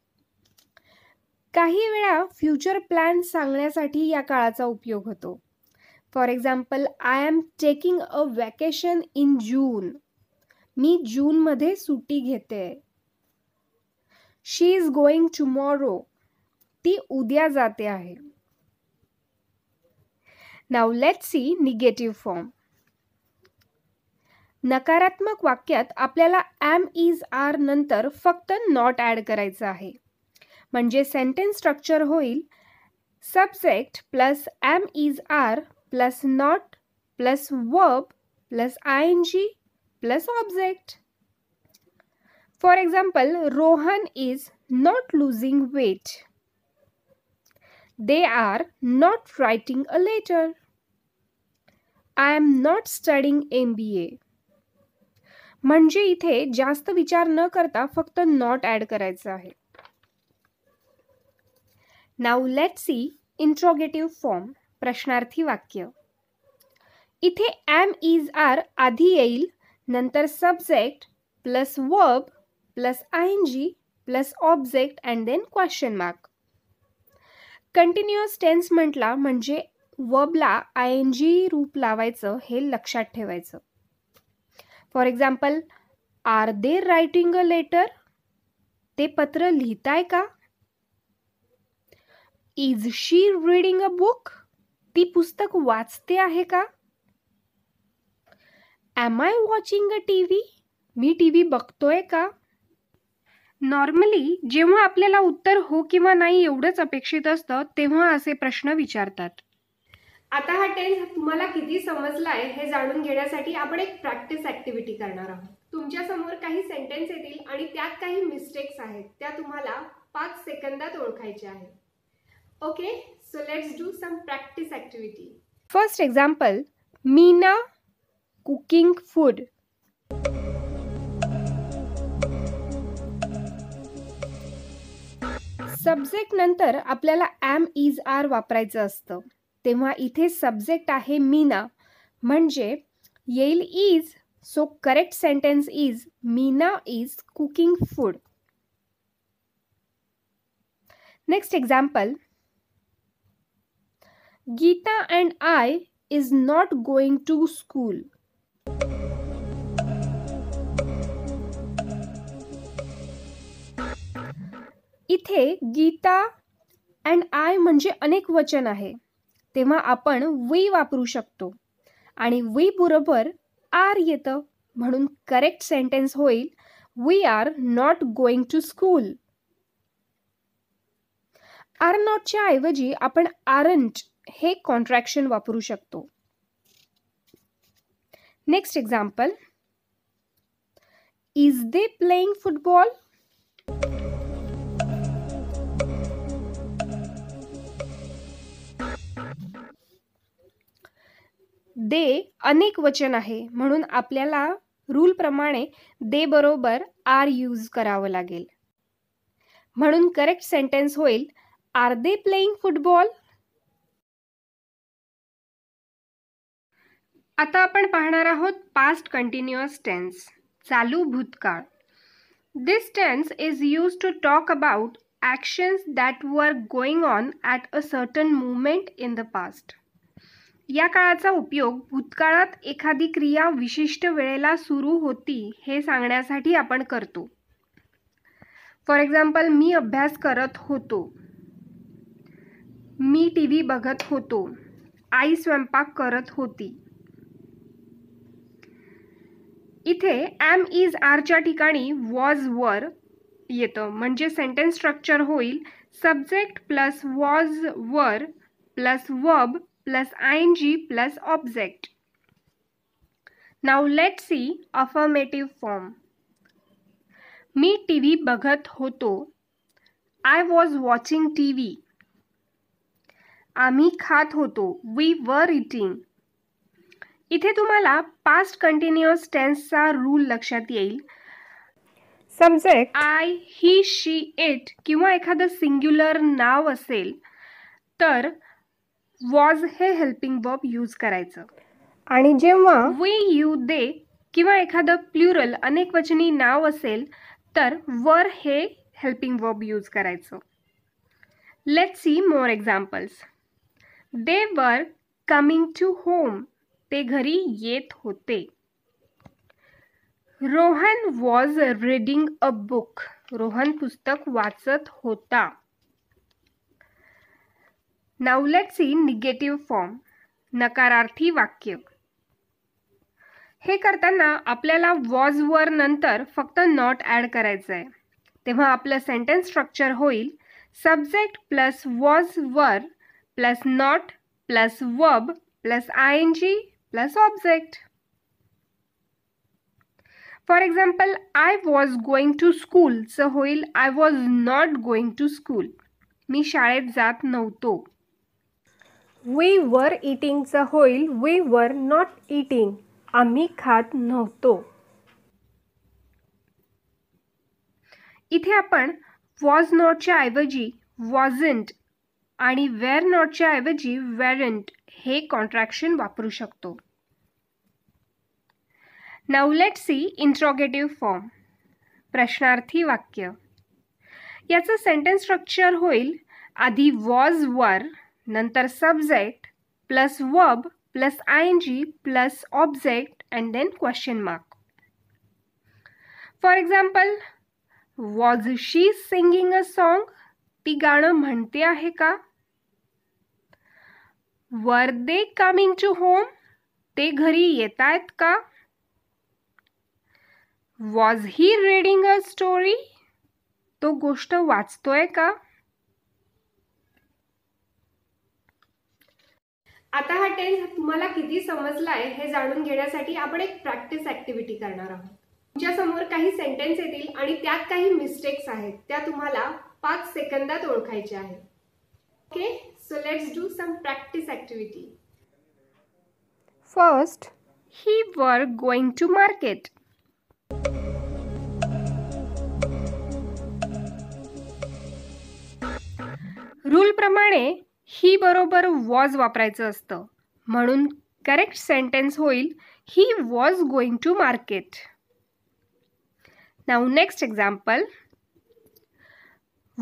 काही वेळा फ्युचर प्लॅन सांगण्यासाठी या काळाचा उपयोग होतो for example I am taking a vacation in June मी जूनमध्ये सुट्टी घेते शी इज गोइंग टुमॉरो ती उद्या जाते आहे now let see negative form नकारात्मक वाक्यात आपल्याला ॲम इज आर नंतर फक्त नॉट ॲड करायचं आहे म्हणजे सेंटेन्स स्ट्रक्चर होईल subject plus am is are plus not plus verb plus ing plus object. For example, Rohan is not losing weight. They are not writing a letter. I am not studying MBA. B A म्हणजे इथे जास्त विचार न करता फक्त not add करायचं आहे now let see interrogative form प्रश्नार्थी वाक्य इथे ॲम इज आर आधी येईल नंतर subject plus verb plus I N G plus object and then question mark continuous tense म्हटला म्हणजे वबला आय एन जी रूप लावायचं हे लक्षात ठेवायचं for example are they writing a letter ते पत्र लिहिताय का is she reading a book ती पुस्तक वाचते आहे का am I watching a T V मी टी व्ही बघतोय का नॉर्मली जेव्हा आपल्याला उत्तर हो किंवा नाही एवढंच अपेक्षित असतं तेव्हा असे प्रश्न विचारतात आता हा टेन्स तुम्हाला किती समजला आहे हे जाणून घेण्यासाठी आपण एक प्रॅक्टिस ऍक्टिव्हिटी करणार आहोत तुमच्या समोर काही सेंटेन्स येतील आणि त्यात काही मिस्टेक्स आहेत त्या तुम्हाला पाच सेकंदात ओळखायच्या आहेत okay So let's do some practice activity. First example, Meena cooking food. Subject नंतर आपल्याला ॲम इज आर वापरायचं असतं तेव्हा इथे सब्जेक्ट आहे मीना म्हणजे येईल is so correct sentence is Meena is cooking food next example Geeta and I is not going to school इथे गीता अँड आय म्हणजे अनेक वचन आहे तेव्हा आपण वी वापरू शकतो आणि वी बरोबर आर येतं म्हणून करेक्ट सेंटेन्स होईल we are not going to school are नॉटच्या ऐवजी आपण आरंट हे कॉन्ट्रॅक्शन वापरू शकतो next example is they playing football they अनेक वचन आहे म्हणून आपल्याला रूल प्रमाणे दे बरोबर आर यूज करावं लागेल म्हणून करेक्ट सेंटेन्स होईल आर दे प्लेइंग फुटबॉल आता आपण पाहणार आहोत पास्ट कंटिन्युअस टेन्स चालू भूतकाळ this tense is use to talk about actions that were going on at a certain movement in the past या काळाचा उपयोग भूतकाळात एखादी क्रिया विशिष्ट वेळेला सुरू होती हे सांगण्यासाठी आपण करतो फॉर एक्झाम्पल मी अभ्यास करत होतो मी टी व्ही बघत होतो आई स्वयंपाक करत होती इथे ॲम इज आरच्या ठिकाणी वॉज वर येतं म्हणजे सेंटेन्स स्ट्रक्चर होईल subject plus was were plus verb plus I N G plus object now let see affirmative form मी टी व्ही बघत होतो I was watching T V आम्ही खात होतो वी वर इटिंग इथे तुम्हाला पास्ट कंटिन्युअस टेन्सचा रूल लक्षात येईल समजे आय ही शी इट किंवा एखादं सिंग्युलर नाव असेल तर वॉज हे हेल्पिंग वर्ब यूज करायचं आणि जेव्हा वी यू दे किंवा एखादं प्लुरल अनेकवचनी नाव असेल तर वर हे हेल्पिंग वर्ब यूज करायचं let see more examples they were coming to home ते घरी येत होते Rohan was reading a book Rohan पुस्तक वाचत होता now let see negative form नकारार्थी वाक्य हे करताना आपल्याला वॉज वर नंतर फक्त नॉट ऍड करायचं आहे तेव्हा आपलं सेंटेन्स स्ट्रक्चर होईल subject plus was were plus not plus verb plus I N G plus for example I was going to school स्कूलचं होईल I was not going to school मी शाळेत जात नव्हतो वी वर इटिंगचं होईल वी वर नॉट इटिंग आम्ही खात नव्हतो इथे आपण वॉज नॉटच्या ऐवजी इंट आणि वेअर नॉटच्या ऐवजी वेरंट हे कॉन्ट्रॅक्शन वापरू शकतो now let see interrogative form प्रश्नार्थी वाक्य याचं सेंटेन्स स्ट्रक्चर होईल आधी वॉज वर नंतर subject plus verb plus I N G plus object and then question mark for example was she singing a song ती गाणं म्हणते आहे का वर दे कमिंग टू होम ते घरी येत आहेत का was he reading a story तो गोष्ट वाचतोय का आता हा टेन्स तुम्हाला किती समजला आहे हे जाणून घेण्यासाठी आपण एक प्रॅक्टिस ऍक्टिव्हिटी करणार आहोत तुमच्या समोर काही सेंटेन्स येतील आणि त्यात काही मिस्टेक्स आहेत त्या तुम्हाला पाच सेकंदात ओळखायच्या आहेत okay so let's do some practice activity first he were going to market रूलप्रमाणे ही बरोबर वॉज वापरायचं असतं म्हणून करेक्ट सेंटेन्स होईल he was going to market now next example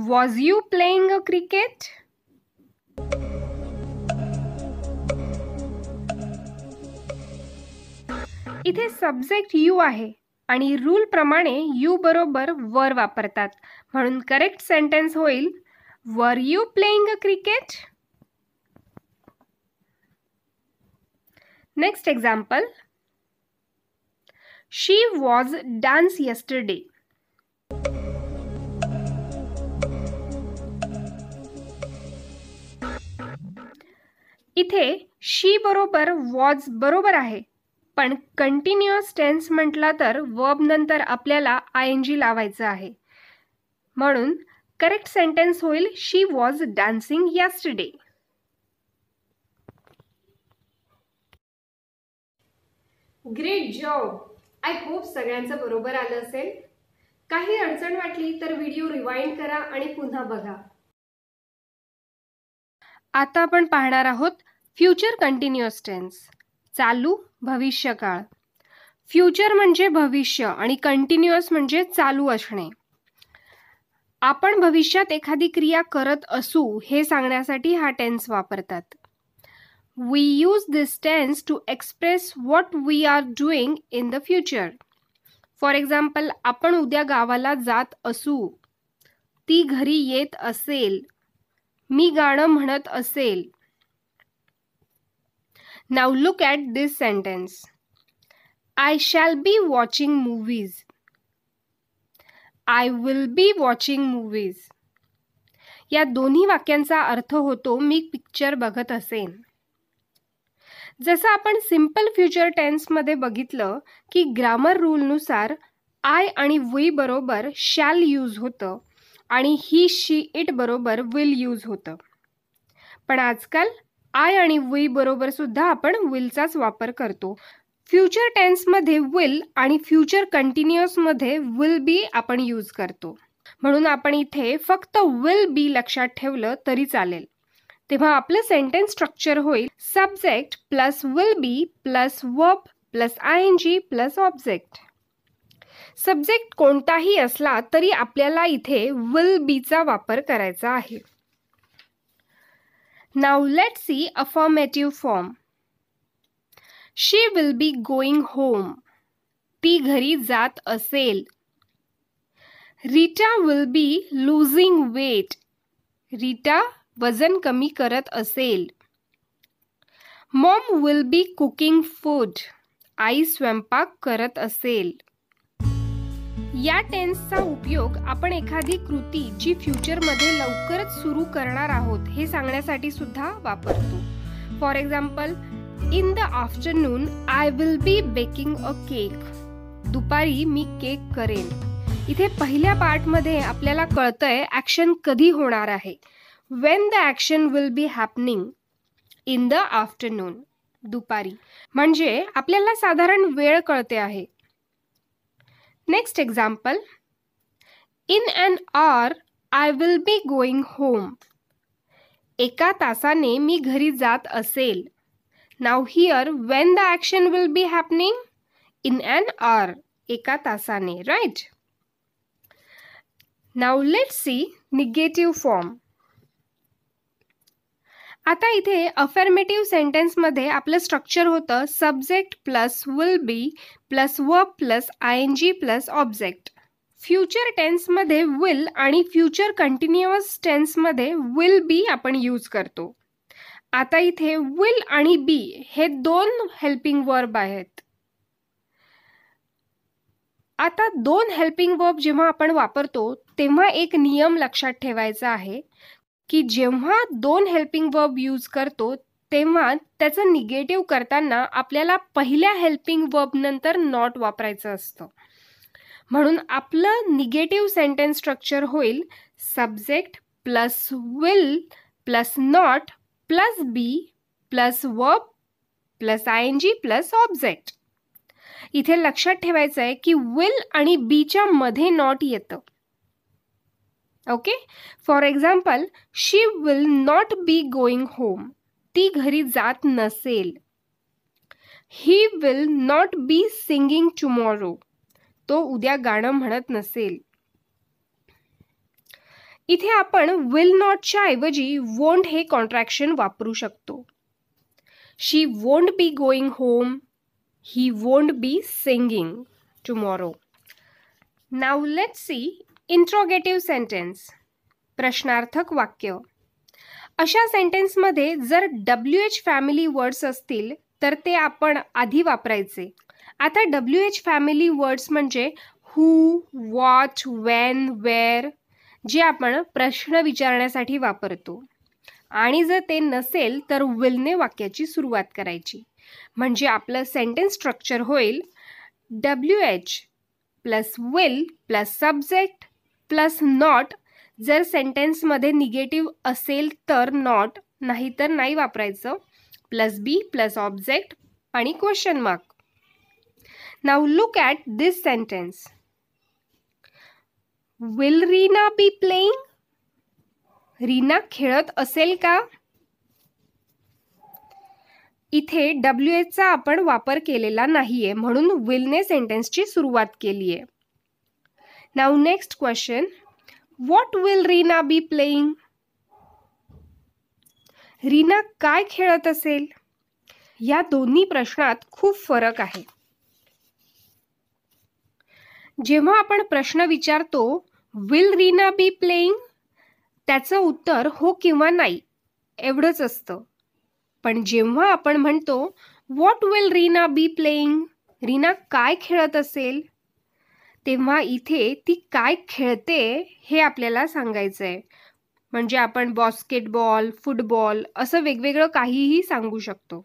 was you playing a cricket इथे सब्जेक्ट यू आहे आणि रूलप्रमाणे यू बरोबर वर वापरतात म्हणून करेक्ट सेंटेन्स होईल Were you playing a cricket? Next example. She was dance yesterday. इथे शी बरोबर वॉज बरोबर आहे पण कंटिन्युअस टेन्स म्हटला तर वर्ब नंतर आपल्याला आय एन जी लावायचं आहे म्हणून करेक्ट सेंटेन्स होईल she was dancing yesterday great job I hope सगळ्यांचं बरोबर आलं असेल काही अडचण वाटली तर व्हिडिओ रिवाइंड करा आणि पुन्हा बघा आता आपण पाहणार आहोत फ्युचर कंटिन्युअस टेन्स चालू भविष्यकाळ फ्युचर म्हणजे भविष्य आणि कंटिन्युअस म्हणजे चालू असणे आपण भविष्यात एखादी क्रिया करत असू हे सांगण्यासाठी हा टेन्स वापरतात we use this tense to express what we are doing in the future for example आपण उद्या गावाला जात असू ती घरी येत असेल मी गाणं म्हणत असेल now look at this sentence I shall be watching movies I will be watching movies या दोन्ही वाक्यांचा अर्थ होतो मी पिक्चर बघत असेन जसं आपण सिम्पल फ्युचर टेन्समध्ये बघितलं की ग्रामर रूलनुसार आय आणि वी बरोबर शॅल यूज होतं आणि ही शी इट बरोबर विल यूज होतं पण आजकाल आय आणि वी सुद्धा आपण विलचाच वापर करतो फ्युचर टेन्समध्ये विल आणि फ्युचर कंटिन्युअसमध्ये विल बी आपण यूज करतो म्हणून आपण इथे फक्त विल बी लक्षात ठेवलं तरी चालेल तेव्हा आपलं सेंटेन्स स्ट्रक्चर होईल subject plus will be plus verb plus I N G plus object subject कोणताही असला तरी आपल्याला इथे विल बीचा वापर करायचा आहे now let see affirmative form she will be going home ती घरी जात असेल Rita will be losing weight Rita वजन कमी करत असेल mom will be cooking food आई स्वयंपाक करत असेल या टेन्सचा उपयोग आपण एखादी कृती जी फ्युचरमध्ये लवकरच सुरू करणार आहोत हे सांगण्यासाठी सुद्धा वापरतो for example in the afternoon I will be baking a cake दुपारी मी केक करेन इथे पहिल्या पार्टमध्ये आपल्याला कळतंय ॲक्शन कधी होणार आहे Wien the action will be happening in the afternoon दुपारी म्हणजे आपल्याला साधारण वेळ कळते आहे next example in an R I will be going home एका तासाने मी घरी जात असेल now here Wien the action will be happening in an R एका तासाने right now let see negative form आता इथे अफर्मेटिव्ह सेंटेन्समध्ये आपलं स्ट्रक्चर होतं subject plus will be plus V plus I N G plus object future टेन्समध्ये will आणि future continuous टेन्समध्ये will be आपण यूज करतो आता इथे विल आणि बी हे दोन हेल्पिंग वर्ब आहेत आता दोन हेल्पिंग वर्ब जेव्हा आपण वापरतो तेव्हा एक नियम लक्षात ठेवायचा आहे की जेव्हा दोन हेल्पिंग वर्ब यूज करतो तेव्हा त्याचं निगेटिव्ह करताना आपल्याला पहिल्या हेल्पिंग वर्ब नंतर नॉट वापरायचं असतं म्हणून आपलं निगेटिव्ह सेंटेन्स स्ट्रक्चर होईल subject plus will plus not plus be plus verb plus I N G plus object इथे लक्षात ठेवायचं आहे की विल आणि बीच्या मध्ये नॉट येतं okay for example she will not be going home ती घरी जात नसेल he will not be singing tomorrow तो उद्या गाणं म्हणत नसेल इथे आपण विल नॉटच्या ऐवजी वोंट हे कॉन्ट्रॅक्शन वापरू शकतो she won't be going home he won't be singing tomorrow now let see interrogative sentence प्रश्नार्थक वाक्य अशा सेंटेन्समध्ये जर डब्ल्यू एच फॅमिली वर्ड्स असतील तर ते आपण आधी वापरायचे आता डब्ल्यू एच फॅमिली वर्ड्स म्हणजे हू वॉच वेन वेअर जे आपण प्रश्न विचारण्यासाठी वापरतो आणि जर ते नसेल तर विलने वाक्याची सुरुवात करायची म्हणजे आपलं सेंटेन्स स्ट्रक्चर होईल W H plus will plus subject plus not जर सेंटेन्समध्ये निगेटिव्ह असेल तर नॉट नाही तर नाही वापरायचं प्लस बी प्लस ऑब्जेक्ट आणि question mark now look at this sentence will Reena be playing Reena खेळत असेल का इथे डब्ल्यू चा आपण वापर केलेला नाहीये म्हणून विलने सेंटेन्सची सुरुवात केली आहे now next question what will Reena be playing Reena काय खेळत असेल या दोन्ही प्रश्नात खूप फरक आहे जेव्हा आपण प्रश्न विचारतो विल रीना बी प्लेईंग त्याचं उत्तर हो किंवा नाही एवढंच असतं पण जेव्हा आपण म्हणतो what will Reena be playing Reena काय खेळत असेल तेव्हा इथे ती काय खेळते हे आपल्याला सांगायचं आहे म्हणजे आपण बॉस्केटबॉल फुटबॉल असं वेगवेगळं काहीही सांगू शकतो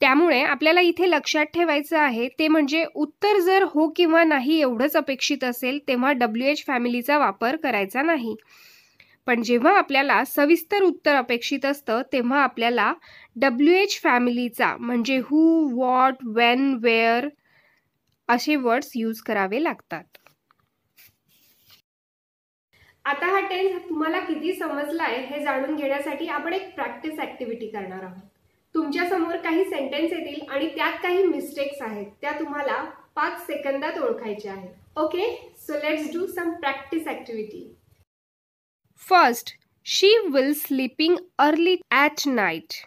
त्यामुळे आपल्याला इथे लक्षात ठेवायचं आहे ते म्हणजे उत्तर जर हो किंवा नाही एवढंच अपेक्षित असेल तेव्हा डब्ल्यू एच फॅमिलीचा वापर करायचा नाही पण जेव्हा आपल्याला सविस्तर उत्तर अपेक्षित असतं तेव्हा आपल्याला डब्ल्यू एच फॅमिलीचा म्हणजे हू वॉट वेन वेअर असे वर्ड्स यूज करावे लागतात आता हा टेन्स तुम्हाला किती समजला आहे हे जाणून घेण्यासाठी आपण एक प्रॅक्टिस ऍक्टिव्हिटी करणार आहोत तुमच्या समोर काही सेंटेन्स येतील आणि त्यात काही मिस्टेक्स आहेत त्या तुम्हाला पाच सेकंदात ओळखायच्या आहेत okay so let's do some practice activity first she will sleeping early at night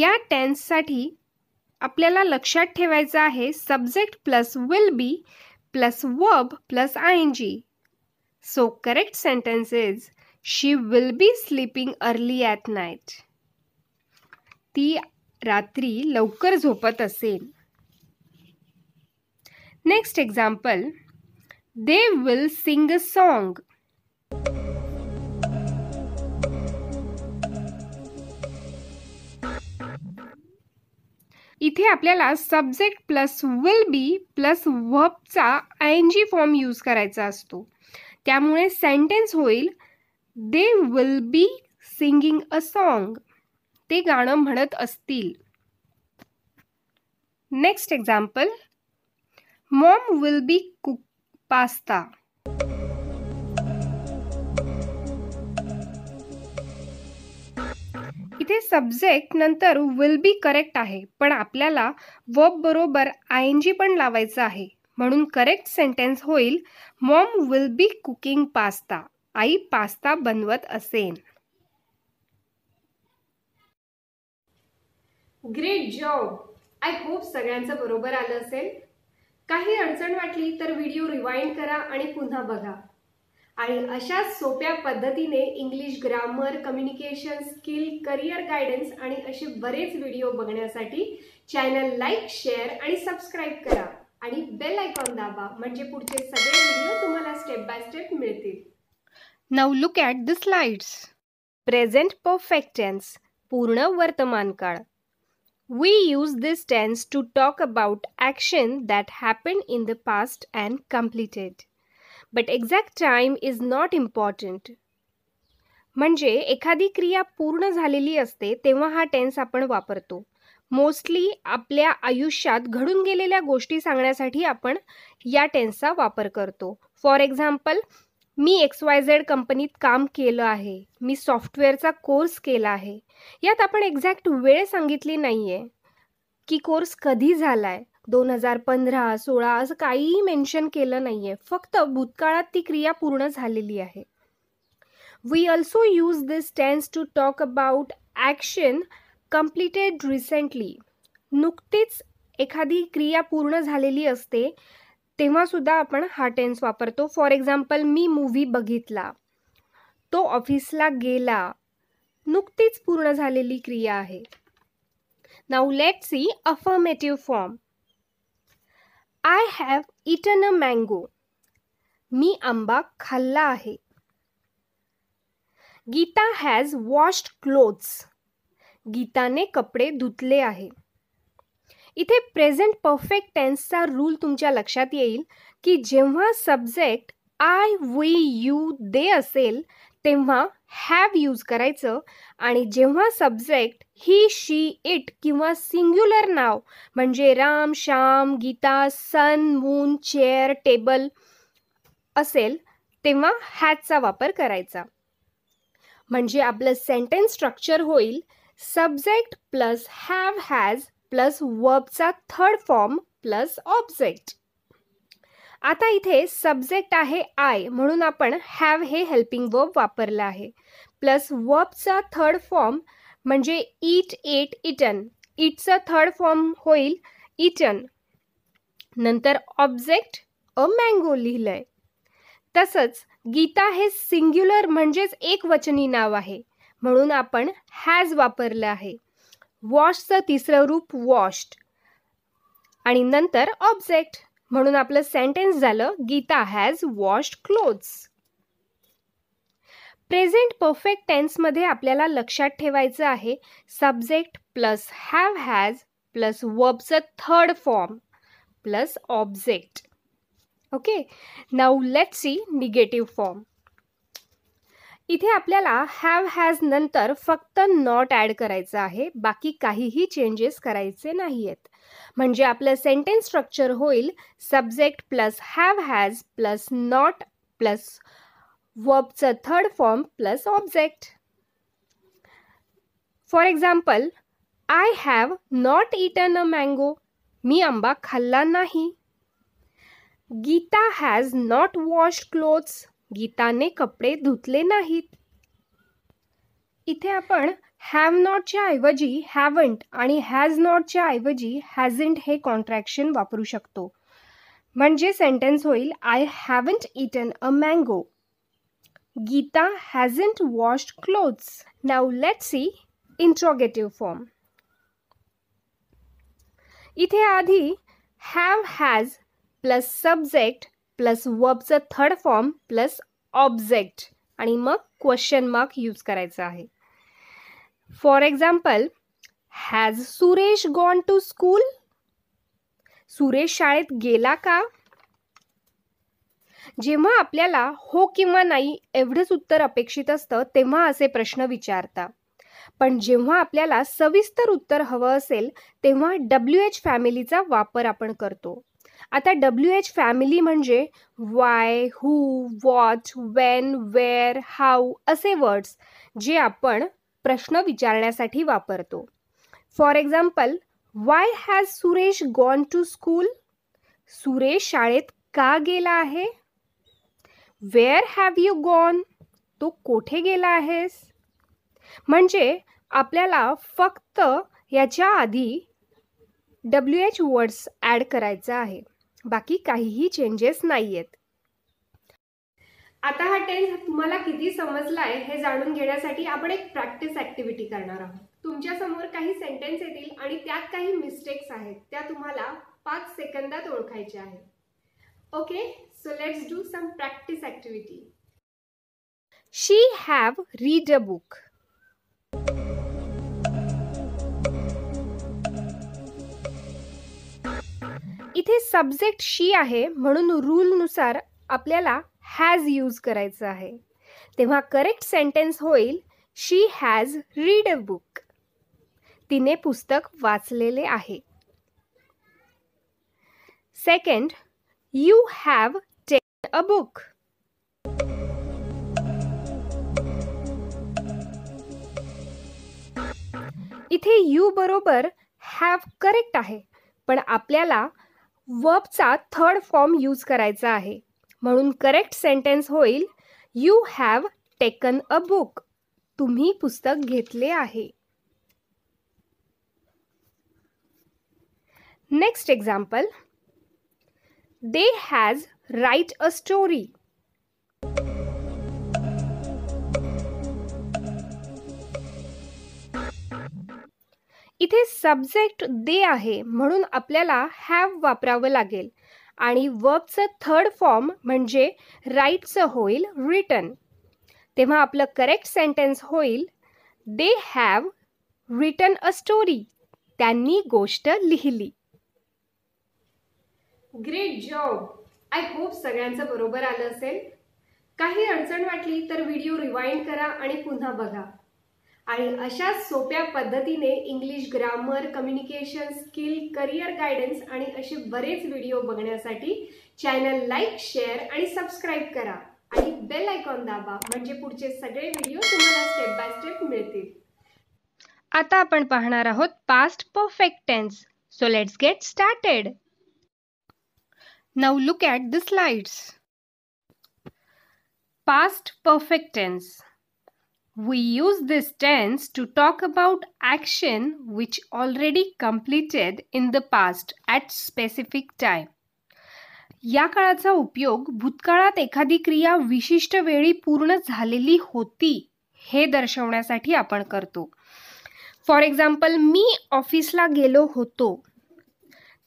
या टेन्ससाठी आपल्याला लक्षात ठेवायचं आहे subject plus will be plus verb plus I N G so correct sentence is She will be sleeping early at night. ती रात्री लवकर झोपत असेल next example they will sing a song इथे आपल्याला subject plus will be plus व्हबचा I N G form use करायचा असतो त्यामुळे सेंटेन्स होईल they will be singing a song ते गाणं म्हणत असतील next example mom will be cook pasta इथे सब्जेक्ट नंतर विल बी करेक्ट आहे पण आपल्याला वब बरोबर आय एन जी पण लावायचं आहे म्हणून करेक्ट सेंटेन्स होईल mom will be cooking pasta आई पास्ता बनवत असेल ग्रेट जॉब आय होप सगळ्यांचं बरोबर आलं असेल काही अडचण वाटली तर व्हिडिओ रिवाइंड करा आणि पुन्हा बघा आणि अशाच सोप्या पद्धतीने English grammar communication skill career guidance आणि असे बरेच व्हिडिओ बघण्यासाठी चॅनल लाईक शेअर आणि सबस्क्राईब करा आणि बेल आयकॉन दाबा म्हणजे पुढचे सगळे व्हिडिओ तुम्हाला स्टेप बाय स्टेप मिळतील now look at the slides present perfect tense पूर्ण वर्तमान काळ we use this tense to talk about action that happen in the past and completed but exact time is not important म्हणजे एखादी क्रिया पूर्ण झालेली असते तेव्हा हा टेन्स आपण वापरतो मोस्टली आपल्या आयुष्यात घडून गेलेल्या गोष्टी सांगण्यासाठी आपण या टेन्सचा वापर करतो फॉर एक्झाम्पल मी एक्स वाय झेड कंपनीत काम केलं आहे मी सॉफ्टवेअरचा कोर्स केला आहे यात आपण एक्झॅक्ट वेळ सांगितली नाही आहे की कोर्स कधी झाला आहे दोन हजार पंधरा सोळा असं काहीही मेन्शन केलं नाही आहे फक्त भूतकाळात ती क्रिया पूर्ण झालेली आहे we also use this tense to talk about action completed recently नुकतीच एखादी क्रिया पूर्ण झालेली असते तेव्हासुद्धा आपण हा टेन्स वापरतो फॉर एक्झाम्पल मी मूव्ही बघितला तो ऑफिसला गेला नुकतीच पूर्ण झालेली क्रिया आहे now let see affirmative form I have eaten a mango मी आंबा खाल्ला आहे गीता हॅज वॉश्ड क्लोथ्स गीताने कपडे धुतले आहे इथे प्रेझेंट परफेक्ट टेन्सचा रूल तुमच्या लक्षात येईल की जेव्हा subject I we you they असेल तेव्हा हॅव यूज करायचं आणि जेव्हा सब्जेक्ट ही शी इट किंवा सिंग्युलर नाव म्हणजे Ram Shyam Geeta sun moon chair table असेल तेव्हा हॅजचा वापर करायचा म्हणजे आपलं सेंटेन्स स्ट्रक्चर होईल subject plus have has plus वर्बचा थर्ड फॉर्म प्लस ऑब्जेक्ट आता इथे सब्जेक्ट आहे आय म्हणून आपण हॅव हे हेल्पिंग वर्ब वापरलं आहे प्लस वर्बचा थर्ड फॉर्म म्हणजे इट एट इटन इटचा थर्ड फॉर्म होईल इटन नंतर ऑब्जेक्ट अ मँगो लिहिलंय तसंच गीता हे सिंग्युलर म्हणजेच एक वचनी नाव आहे म्हणून आपण हॅज वापरलं आहे वॉशचं तिसरं रूप वॉश्ड आणि नंतर ऑब्जेक्ट म्हणून आपलं सेंटेन्स झालं Geeta has washed clothes present perfect टेन्समध्ये आपल्याला लक्षात ठेवायचं आहे subject plus have has plus वबचं third form plus object okay now let see negative form इथे आपल्याला हॅव हॅज नंतर फक्त नॉट ॲड करायचं आहे बाकी काहीही चेंजेस करायचे नाही आहेत म्हणजे आपलं सेंटेन्स स्ट्रक्चर होईल subject plus have has plus not plus वर्बचं third form plus object for example I have not eaten a mango मी आंबा खाल्ला नाही Geeta has not wash clothes गीताने कपडे धुतले नाहीत इथे आपण हॅव नॉटच्या ऐवजी हॅवंट आणि हॅज नॉटच्या ऐवजी हॅझंट हे कॉन्ट्रॅक्शन वापरू शकतो म्हणजे सेंटेन्स होईल I haven't eaten a mango Geeta hasn't washed clothes now let see interrogative form इथे आधी have has plus subject plus वबचं थर्ड फॉर्म प्लस ऑब्जेक्ट आणि मग क्वेश्चन मार्क यूज करायचं आहे for example has Suresh gone to school Suresh शाळेत गेला का जेव्हा आपल्याला हो किंवा नाही एवढंच उत्तर अपेक्षित असतं तेव्हा असे प्रश्न विचारता पण जेव्हा आपल्याला सविस्तर उत्तर हवं असेल तेव्हा डब्ल्यू एच फॅमिलीचा वापर आपण करतो आता डब्ल्यू एच फॅमिली म्हणजे why who what when where how असे वर्ड्स जे आपण प्रश्न विचारण्यासाठी वापरतो for example why has Suresh gone to school Suresh शाळेत का गेला आहे वेअर हॅव यू गॉन तो कोठे गेला आहेस म्हणजे आपल्याला फक्त याच्या आधी डब्ल्यू एच वर्ड्स ॲड करायचं आहे बाकी काहीही चेंजेस नाही आहेत आता हा टेन्स तुम्हाला किती समजला आहे हे जाणून घेण्यासाठी आपण एक प्रॅक्टिस ऍक्टिव्हिटी करणार आहोत तुमच्यासमोर काही सेंटेन्स येतील आणि त्यात काही मिस्टेक्स आहेत त्या तुम्हाला पाच सेकंदात ओळखायच्या आहेत okay so let's do some practice activity she have read a book इथे सब्जेक्ट शी आहे म्हणून रूलनुसार आपल्याला हॅज यूज करायचं आहे तेव्हा करेक्ट सेंटेन्स होईल she has read a book तिने पुस्तक वाचलेले आहे second you have taken a book इथे यू बरोबर हॅव करेक्ट आहे पण आपल्याला वबचा थर्ड फॉर्म यूज करायचा आहे म्हणून करेक्ट सेंटेन्स होईल you have taken a book तुम्ही पुस्तक घेतले आहे next example they has write a story इथे सब्जेक्ट दे आहे म्हणून आपल्याला हॅव वापरावं लागेल आणि वर्बचं थर्ड फॉर्म म्हणजे राईटचं होईल रिटन तेव्हा आपलं करेक्ट सेंटेन्स होईल they have written a story त्यांनी गोष्ट लिहिली ग्रेट जॉब आय होप सगळ्यांचं बरोबर आलं असेल काही अडचण वाटली तर व्हिडिओ रिवाइंड करा आणि पुन्हा बघा आणि अशा सोप्या पद्धतीने English grammar communication skill career guidance आणि असे बरेच व्हिडिओ बघण्यासाठी चॅनल लाईक शेअर आणि सबस्क्राईब करा आणि बेल आयकॉन दाबा म्हणजे पुढचे सगळे व्हिडिओ तुम्हाला स्टेप बाय स्टेप मिळतील आता आपण पाहणार आहोत past perfect tense so let's get started now look at the slides past perfect tense We use this tense to talk about action which already completed in the past at specific time. या काळाचा उपयोग भूतकाळात एखादी क्रिया विशिष्ट वेळी पूर्ण झालेली होती हे दर्शवण्यासाठी आपण करतो फॉर एक्झाम्पल मी ऑफिसला गेलो होतो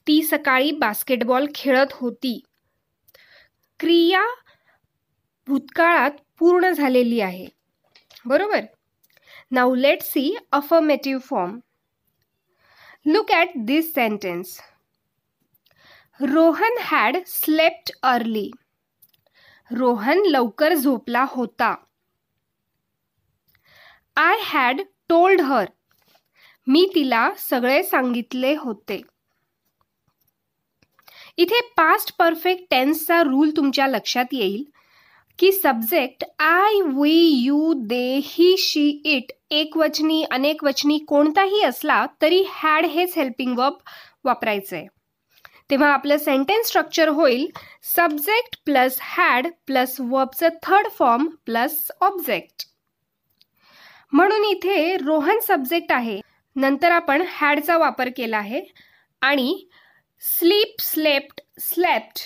ती सकाळी बास्केटबॉल खेळत होती क्रिया भूतकाळात पूर्ण झालेली आहे बरोबर now let see affirmative form look at this sentence Rohan had slept early Rohan लवकर झोपला होता आय हॅड टोल्ड हर मी तिला सगळे सांगितले होते इथे पास्ट परफेक्ट टेन्सचा रूल तुमच्या लक्षात येईल की subject I we you they he she it एकवचनी अनेकवचनी कोणताही असला तरी हॅड हेच हेल्पिंग वर्ब वापरायचं तेव्हा आपलं सेंटेन्स स्ट्रक्चर होईल सब्जेक्ट प्लस हॅड प्लस वर्बचं थर्ड फॉर्म प्लस ऑब्जेक्ट म्हणून इथे रोहन सब्जेक्ट आहे नंतर आपण हॅडचा वापर केला आहे आणि स्लीप स्लेप्ट स्लेप्ट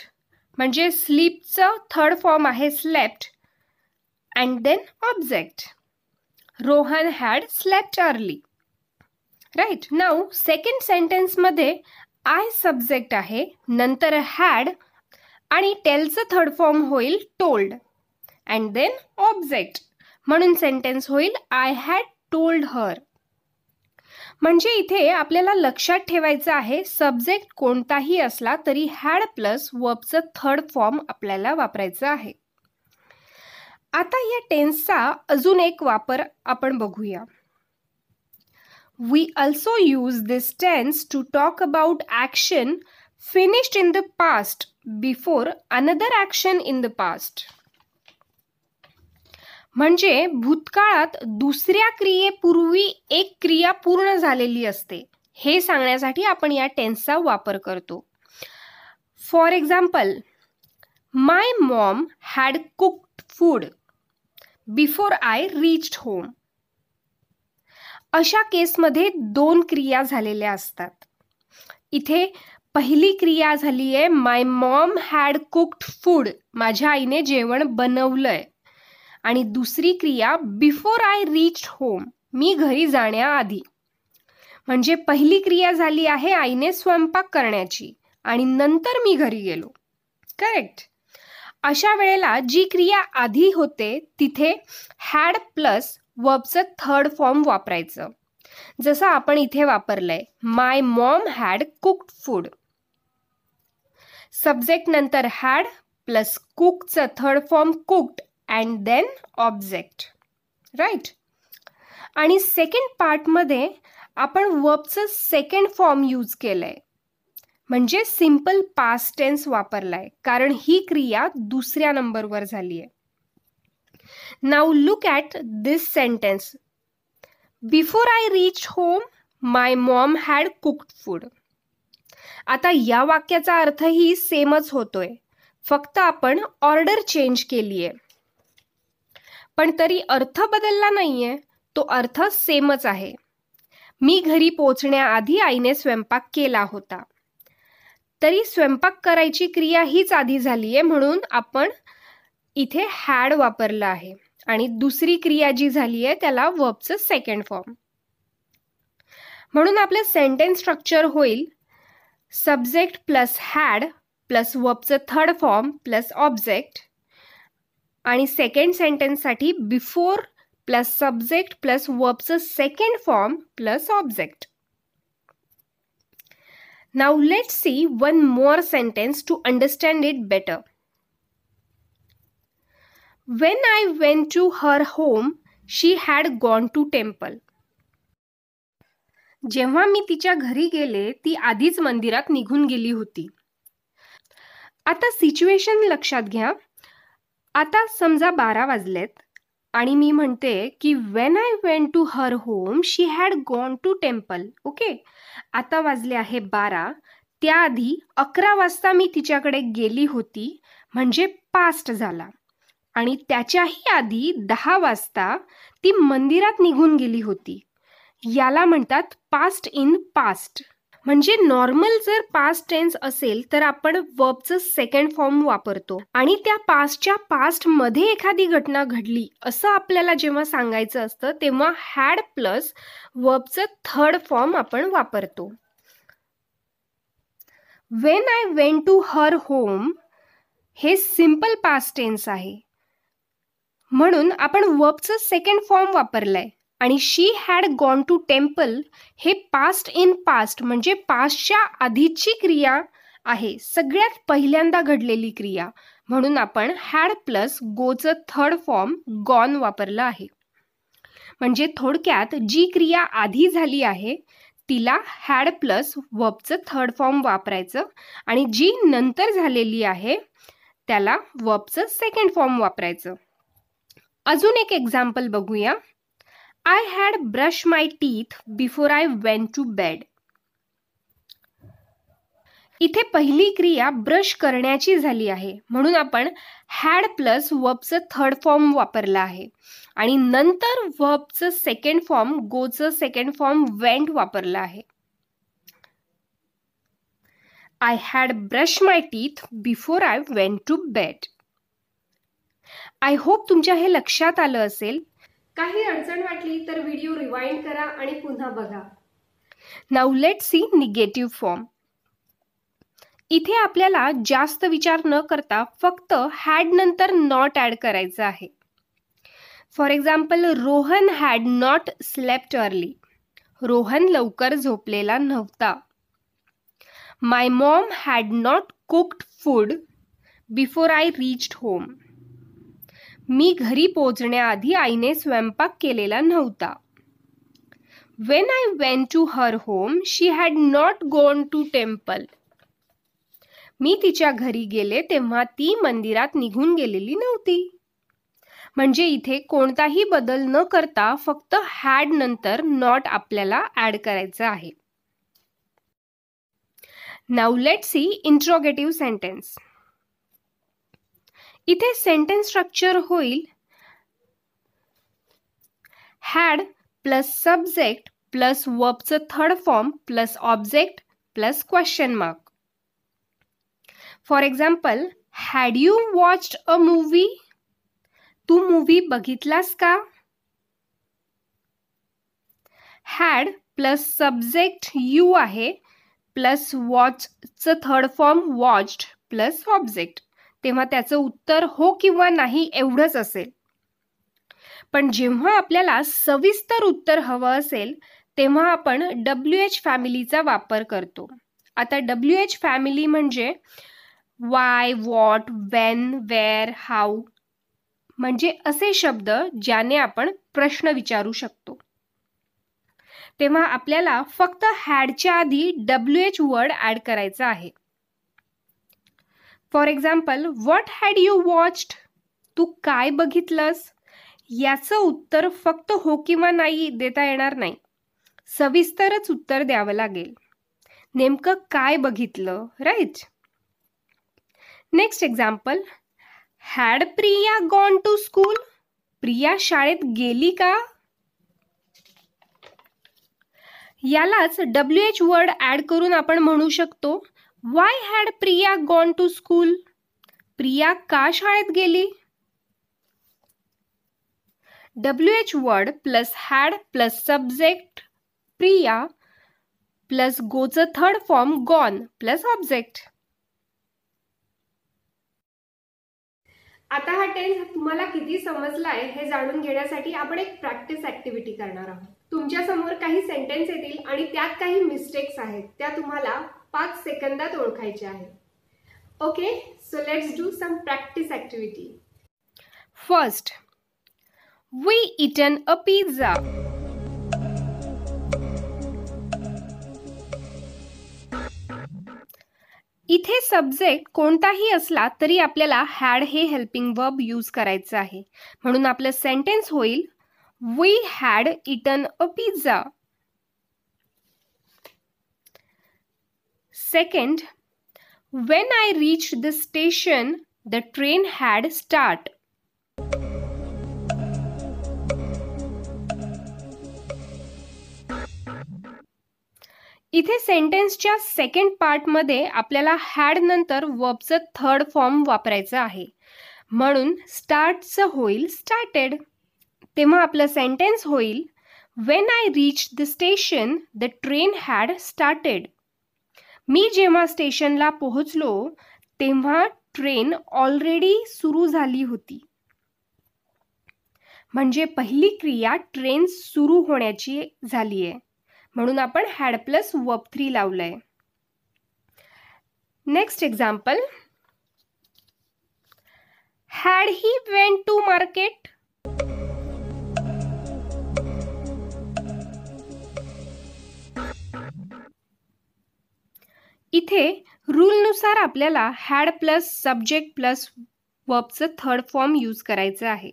म्हणजे स्लीपचं थर्ड फॉर्म आहे slept and then object Rohan had slept early right now second सेंटेन्समध्ये आय सब्जेक्ट आहे नंतर हॅड आणि टेलचं थर्ड फॉर्म होईल टोल्ड अँड देन ऑब्जेक्ट म्हणून सेंटेन्स होईल आय हॅड टोल्ड हर म्हणजे इथे आपल्याला लक्षात ठेवायचं आहे सब्जेक्ट कोणताही असला तरी हॅड प्लस वर्बचं थर्ड फॉर्म आपल्याला वापरायचं आहे आता या टेन्सचा अजून एक वापर आपण बघूया we also use this tense to talk about action finished in the past before another action in the past म्हणजे भूतकाळात दुसऱ्या क्रियेपूर्वी एक क्रिया पूर्ण झालेली असते हे सांगण्यासाठी आपण या टेन्सचा वापर करतो for example my mom had cooked food before I reached home अशा केसमध्ये दोन क्रिया झालेल्या असतात इथे पहिली क्रिया झाली आहे my mom had cooked food माझ्या आईने जेवण बनवलंय आणि दुसरी क्रिया बिफोर आय रीच होम मी घरी जाण्याआधी म्हणजे पहिली क्रिया झाली आहे आईने स्वयंपाक करण्याची आणि नंतर मी घरी गेलो करेक्ट अशा वेळेला जी क्रिया आधी होते तिथे हॅड प्लस वर्बचं थर्ड फॉर्म वापरायचं जसं आपण इथे वापरलंय my mom had cooked food subject नंतर हॅड प्लस कुकचं third form cooked and then object right आणि सेकंड पार्टमध्ये आपण वर्बचं सेकंड फॉर्म यूज केलं आहे म्हणजे सिम्पल पास्ट टेन्स वापरलाय कारण ही क्रिया दुसऱ्या नंबरवर झाली आहे now look at this sentence before I reach home my mom had cooked food आता या वाक्याचा अर्थही सेमच होतोय फक्त आपण ऑर्डर चेंज केली आहे पण तरी अर्थ बदलला नाही आहे तो अर्थ सेमच आहे मी घरी पोचण्याआधी आईने स्वयंपाक केला होता तरी स्वयंपाक करायची क्रिया हीच आधी झाली आहे म्हणून आपण इथे हॅड वापरलं आहे आणि दुसरी क्रिया जी झाली आहे त्याला वर्बचं सेकंड फॉर्म म्हणून आपलं सेंटेन्स स्ट्रक्चर होईल सब्जेक्ट प्लस हॅड प्लस वर्बचं थर्ड फॉर्म प्लस ऑब्जेक्ट आणि सेकंड सेंटेन्ससाठी बिफोर प्लस सब्जेक्ट प्लस वर्बचं second form plus object now let see one more sentence to understand it better when I went to her home she had gone to temple जेव्हा मी तिच्या घरी गेले ती आधीच मंदिरात निघून गेली होती आता सिच्युएशन लक्षात घ्या आता समजा बारा वाजलेत आणि मी म्हणते की when I went to her home she had gone to temple okay आता वाजले आहे बारा त्याआधी अकरा वाजता मी तिच्याकडे गेली होती म्हणजे पास्ट झाला आणि त्याच्याही आधी दहा वाजता ती मंदिरात निघून गेली होती याला म्हणतात पास्ट इन पास्ट म्हणजे नॉर्मल जर पास्ट टेन्स असेल तर आपण वर्बचं सेकंड फॉर्म वापरतो आणि त्या पास्टच्या पास्ट मध्ये एखादी घटना घडली असं आपल्याला जेव्हा सांगायचं असतं तेव्हा हॅड प्लस वर्बचं थर्ड फॉर्म आपण वापरतो when I went to her home हे सिम्पल पास्ट टेन्स आहे म्हणून आपण वर्बचं सेकंड फॉर्म वापरलंय आणि she had gone to temple हे पास्ट इन पास्ट म्हणजे पास्टच्या आधीची क्रिया आहे सगळ्यात पहिल्यांदा घडलेली क्रिया म्हणून आपण हॅड प्लस गोचं थर्ड फॉर्म गॉन वापरलं आहे म्हणजे थोडक्यात जी क्रिया आधी झाली आहे तिला हॅड प्लस वबचं थर्ड फॉर्म वापरायचं आणि जी नंतर झालेली आहे त्याला वबचं सेकंड फॉर्म वापरायचं अजून एक एक्झाम्पल बघूया I had brushed my teeth before I went to bed. इथे पहिली क्रिया ब्रश करण्याची झाली आहे म्हणून आपण हॅड प्लस वबचं थर्ड फॉर्म वापरला आहे आणि नंतर वबचं सेकंड फॉर्म गोचं सेकंड फॉर्म वेंट वापरलं आहे I had brush my teeth before I went to bed I hope तुमच्या हे लक्षात आलं असेल काही अडचण वाटली तर व्हिडिओ रिवाइंड करा आणि पुन्हा बघा now let see negative form इथे आपल्याला जास्त विचार न करता फक्त हॅड नंतर नॉट ऍड करायचं आहे for example Rohan had not slept early Rohan लवकर झोपलेला नव्हता my mom had not cooked food before I reached home मी घरी पोचण्याआधी आईने स्वयंपाक केलेला नव्हता when I went to her home she had not gone to temple मी तिच्या घरी गेले तेव्हा ती मंदिरात निघून गेलेली नव्हती म्हणजे इथे कोणताही बदल न करता फक्त हॅड नंतर नॉट आपल्याला ऍड करायचं आहे now let see interrogative sentence इथे सेंटेन्स स्ट्रक्चर होईल हॅड प्लस सब्जेक्ट प्लस वर्बचं third form plus object plus question mark for example had you watched a movie तू मूव्ही बघितलास का हॅड प्लस सब्जेक्ट यू आहे plus वॉचचं third form watched plus object तेव्हा त्याचं उत्तर हो किंवा नाही एवढंच असेल पण जेव्हा आपल्याला सविस्तर उत्तर हवं असेल तेव्हा आपण डब्ल्यू एच फॅमिलीचा वापर करतो आता डब्ल्यू एच फॅमिली म्हणजे why what when where how म्हणजे असे शब्द ज्याने आपण प्रश्न विचारू शकतो तेव्हा आपल्याला फक्त हॅडच्या आधी डब्ल्यू एच वर्ड ॲड करायचा आहे for example what had you watched तू काय बघितलंस याचं उत्तर फक्त हो किंवा नाही देता येणार नाही सविस्तरच उत्तर द्यावं लागेल नेमकं काय बघितलं right next example had Priya gone to school Priya शाळेत गेली का यालाच डब्ल्यू एच वर्ड ऍड करून आपण म्हणू शकतो why had Priya gone to school Priya का शाळेत गेली W H word plus had plus subject Priya plus गोचं third form gone plus object आता हा टेन्स तुम्हाला किती समजला आहे हे जाणून घेण्यासाठी आपण एक प्रॅक्टिस ऍक्टिव्हिटी करणार आहोत तुमच्या समोर काही सेंटेन्स येतील आणि त्यात काही मिस्टेक्स आहेत त्या तुम्हाला पाच सेकंदात ओळखायचे आहे okay so let's do some practice activity first we eaten a pizza इथे सब्जेक्ट कोणताही असला तरी आपल्याला हॅड हे हेल्पिंग वर्ब यूज करायचं आहे म्हणून आपलं सेंटेन्स होईल we had eaten a pizza Second, when I reached the station, the train had start. इथे सेंटेन्सच्या सेकंड पार्टमध्ये आपल्याला हॅड नंतर वर्बचं थर्ड फॉर्म वापरायचं आहे म्हणून स्टार्टचं होईल स्टार्टेड तेव्हा आपलं सेंटेन्स होईल when I reach the station the train had started मी जेव्हा स्टेशनला पोहोचलो तेव्हा ट्रेन ऑलरेडी सुरू झाली होती म्हणजे पहिली क्रिया ट्रेन सुरू होण्याची झाली आहे म्हणून आपण हॅड प्लस वप थ्री लावलंय next example had he went to market इथे रूलनुसार आपल्याला हॅड प्लस सब्जेक्ट प्लस वर्बचं थर्ड फॉर्म यूज करायचं आहे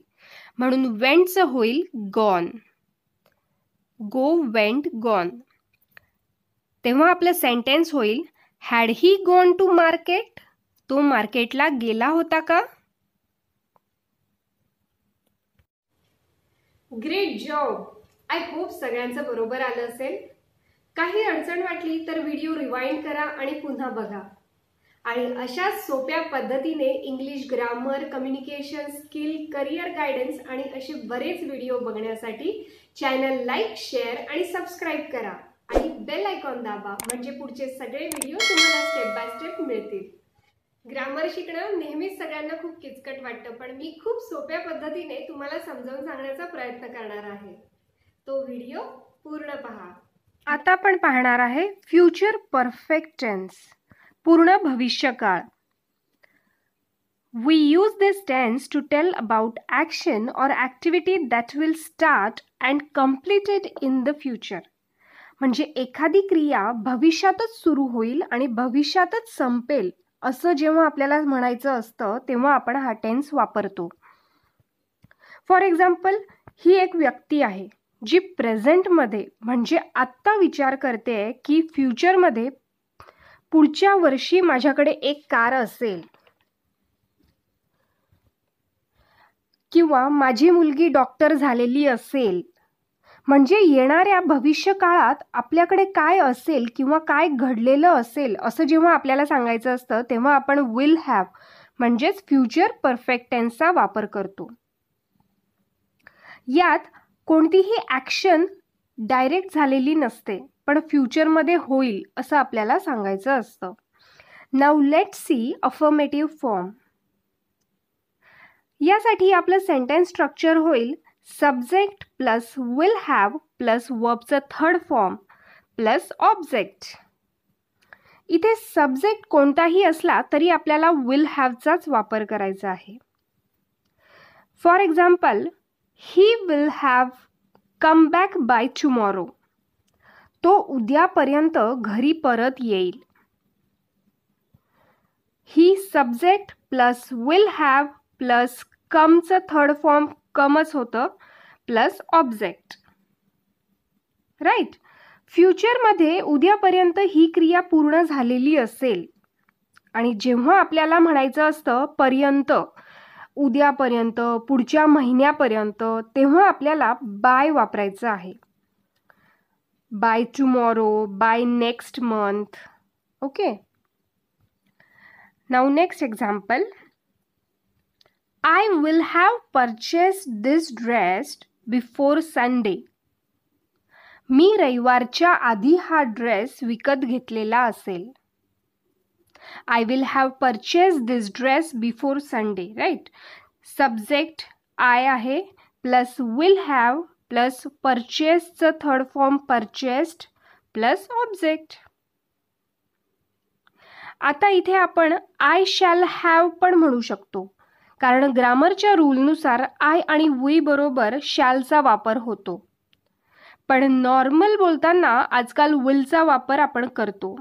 म्हणून वेंटचं होईल गॉन गो वेंट गॉन तेव्हा आपलं सेंटेन्स होईल had he gone to market तो मार्केटला गेला होता का ग्रेट जॉब आय होप सगळ्यांचं बरोबर आलं असेल काही अडचण वाटली तर व्हिडिओ रिवाइंड करा आणि पुन्हा बघा आणि अशा सोप्या पद्धतीने English grammar communication skill career guidance आणि असे बरेच व्हिडिओ बघण्यासाठी चॅनल लाईक शेअर आणि सबस्क्राईब करा आणि बेल आयकॉन दाबा म्हणजे पुढचे सगळे व्हिडिओ तुम्हाला स्टेप बाय स्टेप मिळतील ग्रामर शिकणं नेहमीच सगळ्यांना खूप किचकट वाटतं पण मी खूप सोप्या पद्धतीने तुम्हाला समजावून सांगण्याचा प्रयत्न करणार आहे तो व्हिडिओ पूर्ण पहा आता आपण पाहणार आहे फ्युचर परफेक्ट टेन्स पूर्ण भविष्यकाळ we use this tense to tell about action or activity that will start and completed in the future म्हणजे एखादी क्रिया भविष्यातच सुरू होईल आणि भविष्यातच संपेल असं जेव्हा आपल्याला म्हणायचं असतं तेव्हा आपण हा टेन्स वापरतो फॉर एक्झाम्पल ही एक व्यक्ती आहे जी प्रेझेंटमध्ये म्हणजे आत्ता विचार करते की फ्युचरमध्ये पुढच्या वर्षी माझ्याकडे एक कार असेल किंवा माझी मुलगी डॉक्टर झालेली असेल म्हणजे येणाऱ्या भविष्य काळात आपल्याकडे काय असेल किंवा काय घडलेलं असेल असं जेव्हा आपल्याला सांगायचं असतं तेव्हा आपण विल हॅव म्हणजेच फ्युचर परफेक्ट वापर करतो यात कोणतीही ॲक्शन डायरेक्ट झालेली नसते पण फ्युचरमध्ये होईल असं आपल्याला सांगायचं असतं now let see affirmative form यासाठी आपलं सेंटेन्स स्ट्रक्चर होईल subject plus will have plus वर्बचं थर्ड फॉर्म प्लस ऑब्जेक्ट इथे सब्जेक्ट कोणताही असला तरी आपल्याला विल हॅवचाच वापर करायचा आहे for example he will have come back by tomorrow तो उद्यापर्यंत घरी परत येईल he subject plus will have plus कमचं थर्ड फॉर्म कमच होतं प्लस ऑब्जेक्ट राईट फ्युचरमध्ये उद्यापर्यंत ही क्रिया पूर्ण झालेली असेल आणि जेव्हा आपल्याला म्हणायचं असतं पर्यंत उद्यापर्यंत पुढच्या महिन्यापर्यंत तेव्हा आपल्याला बाय वापरायचं आहे by tomorrow by next month okay now next example I will have purchase this dress before Sunday मी रविवारच्या आधी हा ड्रेस विकत घेतलेला असेल I will have purchase this dress before Sunday right subject I आहे प्लस विल हॅव प्लस परचेसचं third form purchased plus object आता इथे आपण आय शॅल हॅव पण म्हणू शकतो कारण ग्रामरच्या रूलनुसार आय आणि वी बरोबर शॅलचा वापर होतो पण नॉर्मल बोलताना आजकाल विलचा वापर आपण करतो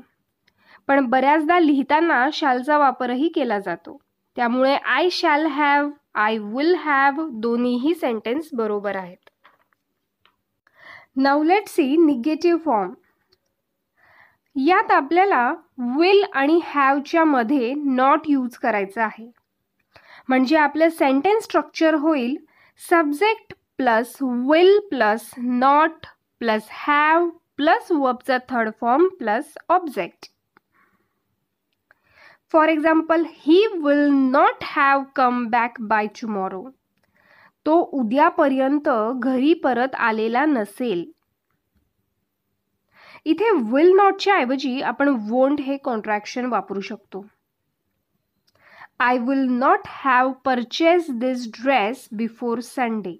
पण बऱ्याचदा लिहिताना शालचा वापरही केला जातो त्यामुळे I shall have I will have दोन्हीही सेंटेन्स बरोबर आहेत नवलेट सी निगेटिव्ह फॉर्म यात आपल्याला विल आणि हॅवच्या मध्ये नॉट यूज करायचं आहे म्हणजे आपलं सेंटेन्स स्ट्रक्चर होईल subject plus will plus not plus have plus वबचा third form plus object for example he will not have come back by tomorrow तो उद्यापर्यंत घरी परत आलेला नसेल इथे विल नॉटच्या ऐवजी आपण वोंड हे कॉन्ट्रॅक्शन वापरू शकतो I will not have purchase this dress before Sunday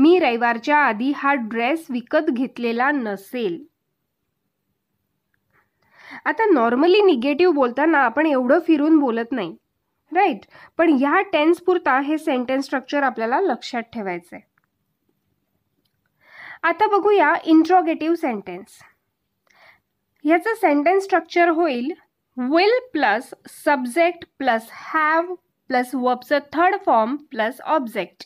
मी रविवारच्या आधी हा ड्रेस विकत घेतलेला नसेल आता नॉर्मली निगेटिव्ह बोलताना आपण एवढं फिरून बोलत नाही राईट पण ह्या टेन्स पुरता हे सेंटेन्स स्ट्रक्चर आपल्याला लक्षात ठेवायचं आहे आता बघूया इंट्रॉगेटिव्ह सेंटेन्स ह्याचं सेंटेन्स स्ट्रक्चर होईल will plus subject plus have plus वर्बचं थर्ड फॉर्म प्लस ऑब्जेक्ट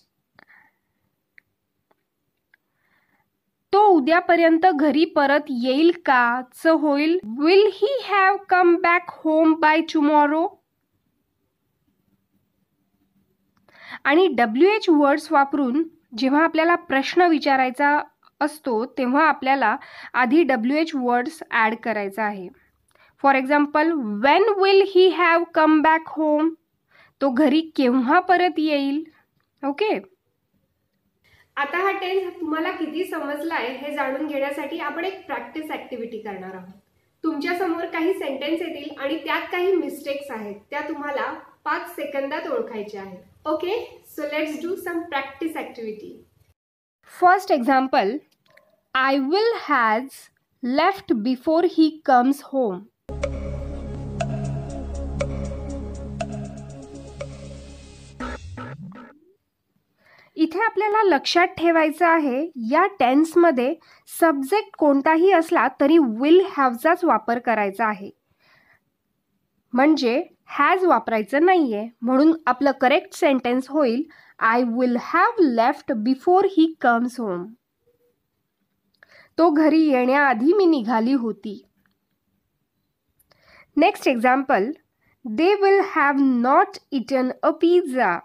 तो उद्यापर्यंत घरी परत येईल का च होईल will he have come back home by tomorrow आणि डब्ल्यू एच वर्ड्स वापरून जेव्हा आपल्याला प्रश्न विचारायचा असतो तेव्हा आपल्याला आधी डब्ल्यू एच वर्ड्स ॲड करायचा आहे for example when will he have come back home तो घरी केव्हा परत येईल ओके आता हा टेन्स तुम्हाला किती समजला आहे हे जाणून घेण्यासाठी आपण एक प्रॅक्टिस ऍक्टिव्हिटी करणार आहोत तुमच्या समोर काही सेंटेन्स येतील आणि त्यात काही मिस्टेक्स आहेत त्या तुम्हाला पाच सेकंदात ओळखायच्या आहेत okay so let's do some practice activity first example I will has left before he comes home इथे आपल्याला लक्षात ठेवायचं आहे या टेन्समध्ये सब्जेक्ट कोणताही असला तरी विल हॅवचाच वापर करायचा आहे म्हणजे हॅज वापरायचं नाही आहे म्हणून आपलं करेक्ट सेंटेन्स होईल I will have left before he comes home तो घरी येण्याआधी मी निघाली होती next example they will have not eaten a pizza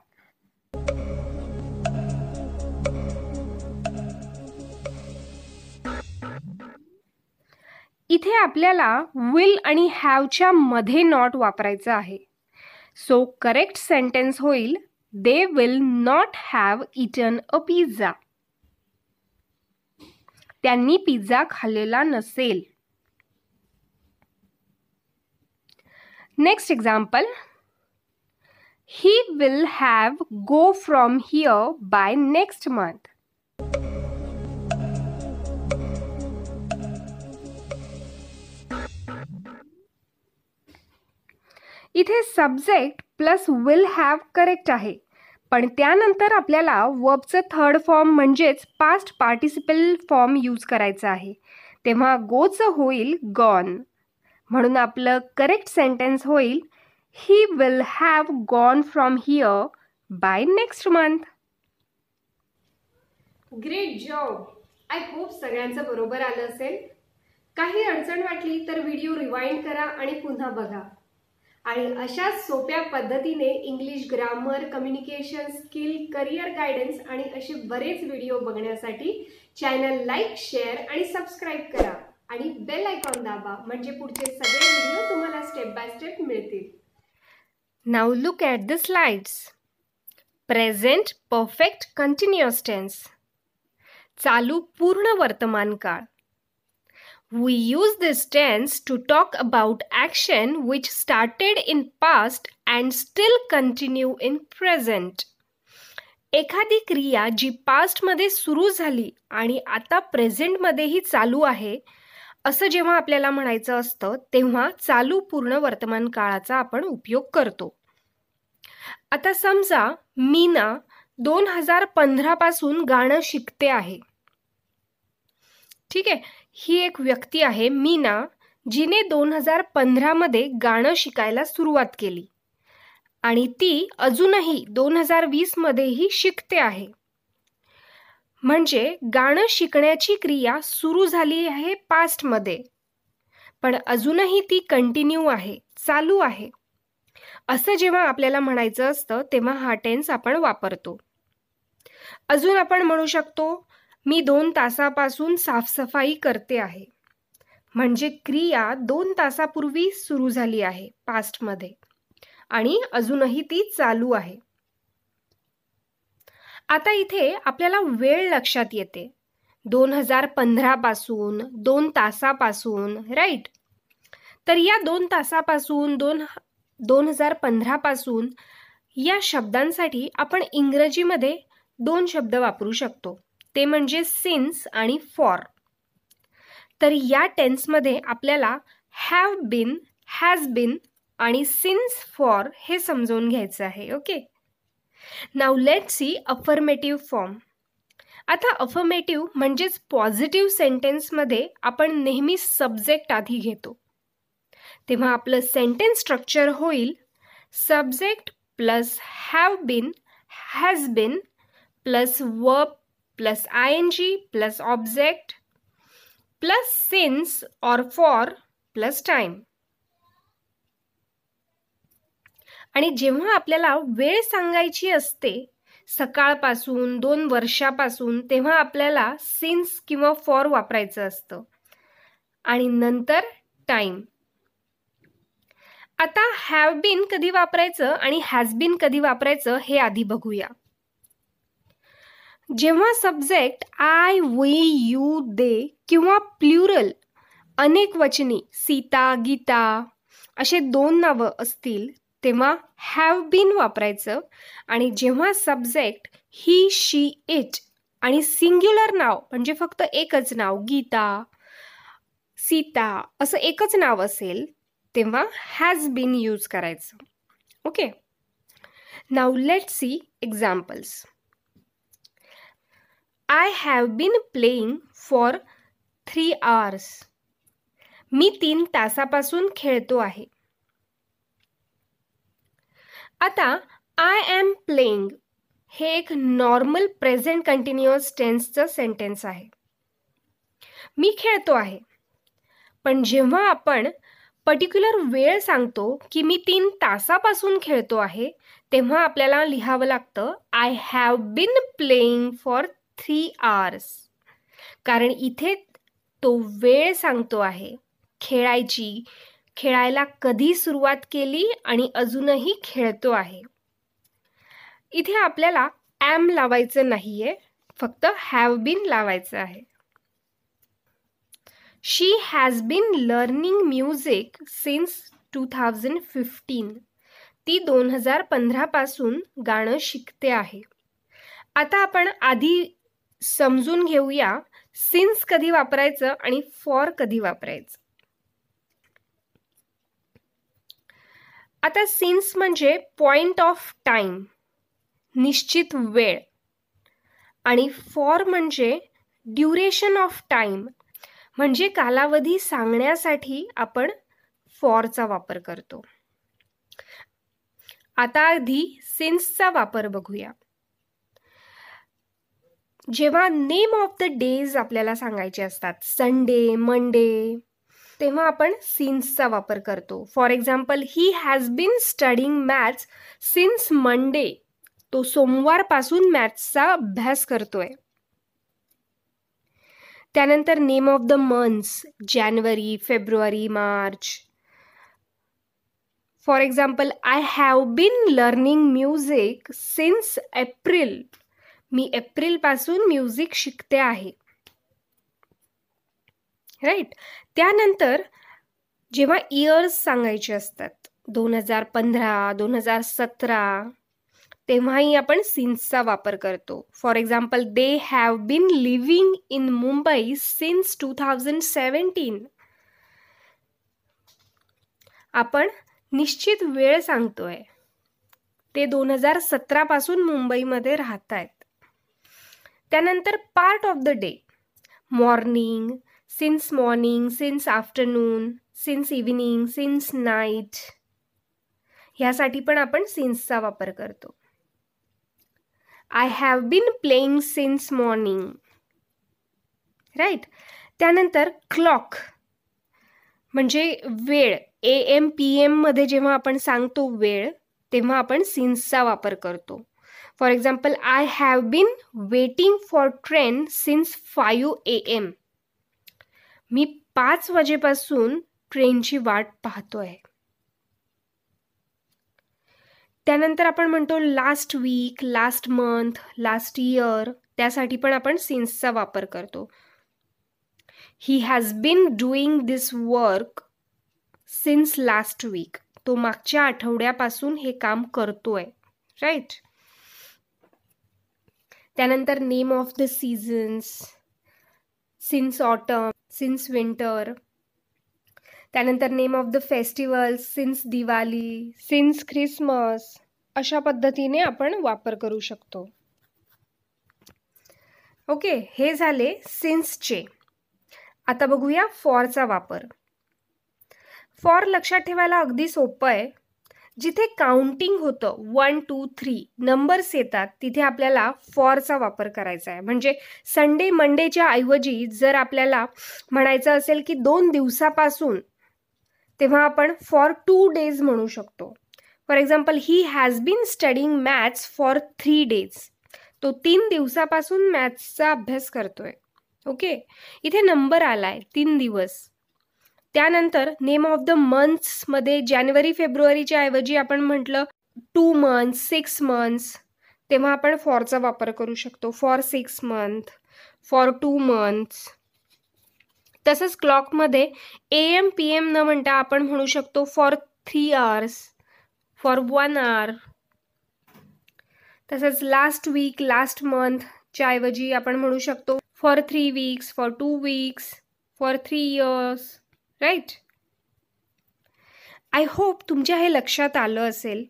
इथे आपल्याला विल आणि हॅवच्या मध्ये नॉट वापरायचं आहे सो करेक्ट सेंटेन्स होईल they will not have eaten a pizza त्यांनी पिझ्झा खाल्लेला नसेल next example he will have go from here by next month इथे subject plus will have correct आहे पण त्यानंतर आपल्याला वर्बचं थर्ड फॉर्म म्हणजेच पास्ट पार्टिसिपल फॉर्म यूज करायचं आहे तेव्हा गोचं होईल गॉन म्हणून आपलं करेक्ट सेंटेन्स होईल he will have gone from here by next month great job I hope सगळ्यांचं बरोबर आलं असेल काही अडचण वाटली तर व्हिडिओ रिवाइंड करा आणि पुन्हा बघा आणि अशा सोप्या पद्धतीने English grammar communication skill career guidance आणि असे बरेच व्हिडिओ बघण्यासाठी चॅनल लाईक शेअर आणि सबस्क्राईब करा आणि बेल आयकॉन दाबा म्हणजे पुढचे सगळे व्हिडिओ तुम्हाला स्टेप बाय स्टेप मिळतील now look at the slides present perfect continuous tense चालू पूर्ण वर्तमान काळ We use this tense to talk about action which started in past and still continue in present. एखादी क्रिया जी पास्टमध्ये सुरू झाली आणि आता प्रेझेंटमध्येही चालू आहे असं जेव्हा आपल्याला म्हणायचं असतं तेव्हा चालू पूर्ण वर्तमान काळाचा आपण उपयोग करतो आता समजा मीना दोन हजार पंधरापासून गाणं शिकते आहे ठीक आहे ही एक व्यक्ती आहे मीना जिने दोन हजार पंधरामध्ये गाणं शिकायला सुरुवात केली आणि ती अजूनही दोन हजार वीसमध्येही शिकते आहे म्हणजे गाणं शिकण्याची क्रिया सुरू झाली आहे पास्टमध्ये पण अजूनही ती कंटिन्यू आहे चालू आहे असं जेव्हा आपल्याला म्हणायचं असतं तेव्हा हा टेन्स आपण वापरतो अजून आपण म्हणू शकतो मी दोन तासापासून साफसफाई करते आहे म्हणजे क्रिया दोन तासापूर्वी सुरू झाली आहे पास्टमध्ये आणि अजूनही ती चालू आहे आता इथे आपल्याला वेळ लक्षात येते दोन हजार पंधरापासून दोन तासापासून राईट तर या दोन तासापासून दोन दोन हजार पंधरापासून या शब्दांसाठी आपण इंग्रजीमध्ये दोन शब्द वापरू शकतो ते म्हणजे सिन्स आणि फॉर तर या टेन्समध्ये आपल्याला हॅव बीन हॅज बीन आणि सिन्स फॉर हे समजून घ्यायचं आहे okay now let see affirmative form आता अफर्मेटिव्ह म्हणजेच पॉझिटिव्ह सेंटेन्समध्ये आपण नेहमी सब्जेक्ट आधी घेतो तेव्हा आपलं सेंटेन्स स्ट्रक्चर होईल subject plus have been has been plus verb plus ing plus object plus since or for plus time आणि जेव्हा आपल्याला वेळ सांगायची असते सकाळपासून दोन वर्षापासून तेव्हा आपल्याला सिन्स किंवा फॉर वापरायचं असतं आणि नंतर टाइम आता हॅव बीन कधी वापरायचं आणि हॅज बीन कधी वापरायचं हे आधी बघूया जेव्हा subject I we you they किंवा प्ल्युरल अनेक वचनी सीता गीता असे दोन नावं असतील तेव्हा हॅव बीन वापरायचं आणि जेव्हा सब्जेक्ट ही शी इट आणि सिंग्युलर नाव म्हणजे फक्त एकच नाव गीता सीता असं एकच नाव असेल तेव्हा हॅज बीन यूज करायचं okay now let see examples I have been playing for three hours मी तीन तासापासून खेळतो आहे आता आय एम प्लेईंग हे एक नॉर्मल प्रेझेंट कंटिन्युअस टेन्सचं सेंटेन्स आहे मी खेळतो आहे पण जेव्हा आपण पर्टिक्युलर वेळ सांगतो की मी तीन तासापासून खेळतो आहे तेव्हा आपल्याला लिहावं लागतं I have been playing for three hours कारण इथे तो वेळ सांगतो आहे खेळायची खेळायला कधी सुरुवात केली आणि अजूनही खेळतो आहे इथे आपल्याला ॲम लावायचं नाही आहे फक्त हॅव बीन लावायचं आहे she has been learning music since two thousand fifteen ती दोन हजार पंधरापासून गाणं शिकते आहे आता आपण आधी समजून घेऊया सिन्स कधी वापरायचं आणि फॉर कधी वापरायचं आता सिन्स म्हणजे पॉइंट ऑफ टाइम निश्चित वेळ आणि फॉर म्हणजे ड्युरेशन ऑफ टाइम, म्हणजे कालावधी सांगण्यासाठी आपण फॉरचा वापर करतो आता आधी सिन्सचा वापर बघूया जेव्हा नेम ऑफ द डेज आपल्याला सांगायचे असतात संडे मंडे तेव्हा आपण सिन्सचा वापर करतो for example he has been studying maths since Monday तो सोमवारपासून मॅथ्सचा अभ्यास करतोय त्यानंतर name of the months January February March for example I have been learning music since April मी एप्रिलपासून म्युझिक शिकते आहे राईट त्यानंतर जेव्हा इयर्स सांगायचे असतात दोन हजार पंधरा दोन हजार सतरा तेव्हाही आपण सिन्सचा वापर करतो for example they have been living in Mumbai since two thousand seventeen आपण निश्चित वेळ सांगतोय ते दोन हजार सतरापासून मुंबईमध्ये राहत आहेत त्यानंतर part of the day morning since morning since afternoon since evening since night ह्यासाठी पण आपण सिन्सचा वापर करतो I have been playing since morning right त्यानंतर क्लॉक म्हणजे वेळ ए एम पी एममध्ये जेव्हा आपण सांगतो वेळ तेव्हा आपण सिन्सचा वापर करतो for example I have been waiting for train since five A M मी पाच वाजेपासून ट्रेनची वाट पाहतो आहे त्यानंतर आपण म्हणतो last week last month last year त्यासाठी पण आपण सिन्सचा वापर करतो he has been doing this work since last week तो मागच्या आठवड्यापासून हे काम करतोय राईट right? त्यानंतर name of the seasons since autumn since winter त्यानंतर name of the festivals since Diwali, since Christmas अशा पद्धतीने आपण वापर करू शकतो ओके हे झाले सिन्सचे आता बघूया फॉरचा वापर फॉर लक्षात ठेवायला अगदी सोपं आहे जिथे काउंटिंग होतं वन टू थ्री नंबर्स येतात तिथे आपल्याला फॉरचा वापर करायचा आहे म्हणजे संडे मंडेच्या ऐवजी जर आपल्याला म्हणायचं असेल की दोन दिवसापासून तेव्हा आपण फॉर टू डेज म्हणू शकतो for example he has been studying maths for three days तो तीन दिवसापासून मॅथ्सचा अभ्यास करतोय ओके इथे नंबर आलाय तीन दिवस त्यानंतर नेम ऑफ द मंथ्समध्ये जानेवारी फेब्रुवारीच्या ऐवजी आपण म्हटलं टू मंथ्स सिक्स मंथ्स तेव्हा आपण फॉरचा वापर करू शकतो for six month for two months तसंच क्लॉकमध्ये ए एम पी एम न म्हणता आपण म्हणू शकतो for three hours for one hour तसंच लास्ट वीक लास्ट मंथच्या ऐवजी आपण म्हणू शकतो for three weeks for two weeks for three years right I hope तुमच्या हे लक्षात आलं असेल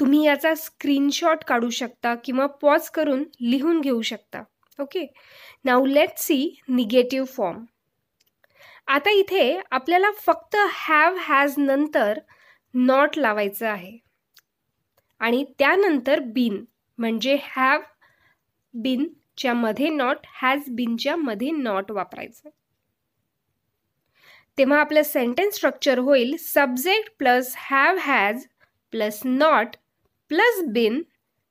तुम्ही याचा स्क्रीनशॉट काढू शकता किंवा पॉज करून लिहून घेऊ शकता okay now let see negative form आता इथे आपल्याला फक्त हॅव हॅज नंतर नॉट लावायचं आहे आणि त्यानंतर बीन म्हणजे हॅव बिनच्या मध्ये नॉट हॅज बिनच्या मध्ये नॉट वापरायचं तेव्हा आपलं सेंटेन्स स्ट्रक्चर होईल subject plus have has plus not plus been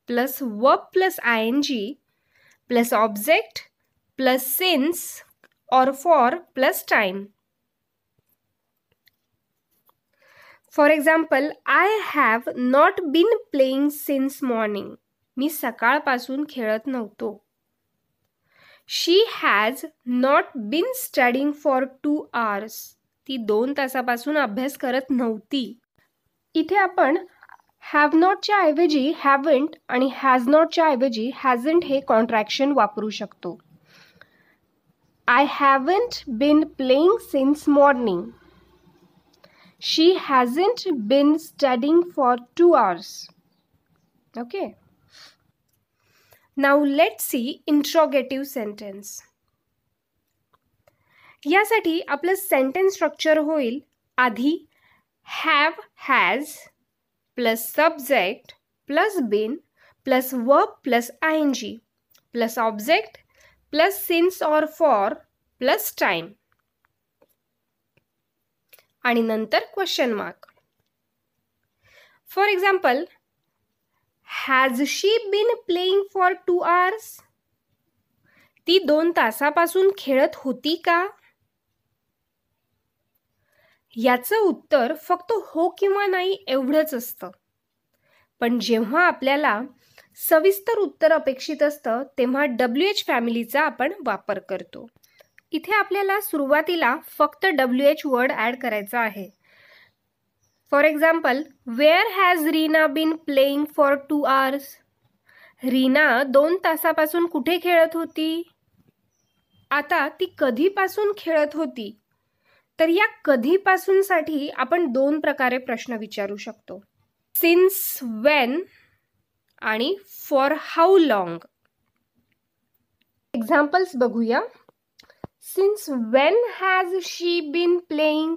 plus verb plus I N G plus object plus since or for plus time for example I have not been playing since morning मी सकाळपासून खेळत नव्हतो she has not been studying for two hours ती दोन तासापासून अभ्यास करत नव्हती इथे आपण हॅव नॉटच्या ऐवजी हॅवंट आणि हॅज नॉटच्या ऐवजी हॅजंट हे कॉन्ट्रॅक्शन वापरू शकतो I haven't been playing since morning she hasn't been studying for two hours okay now let see interrogative sentence यासाठी आपलं सेंटेन्स स्ट्रक्चर होईल आधी have has plus subject plus been plus verb plus I N G plus object plus since or for plus time आणि नंतर question mark for example has she been playing for two hours ती दोन तासापासून खेळत होती का याचं उत्तर फक्त हो किंवा नाही एवढंच असतं पण जेव्हा आपल्याला सविस्तर उत्तर अपेक्षित असतं तेव्हा डब्ल्यू एच फॅमिलीचा आपण वापर करतो इथे आपल्याला सुरुवातीला फक्त डब्ल्यू एच वर्ड ॲड करायचा आहे for example where has Reena been playing for two hours Reena दोन तासापासून कुठे खेळत होती आता ती कधीपासून खेळत होती तर या कधीपासूनसाठी आपण दोन प्रकारे प्रश्न विचारू शकतो सिन्स वेन आणि फॉर हाऊ लाँग एक्झाम्पल्स बघूया since when has she been playing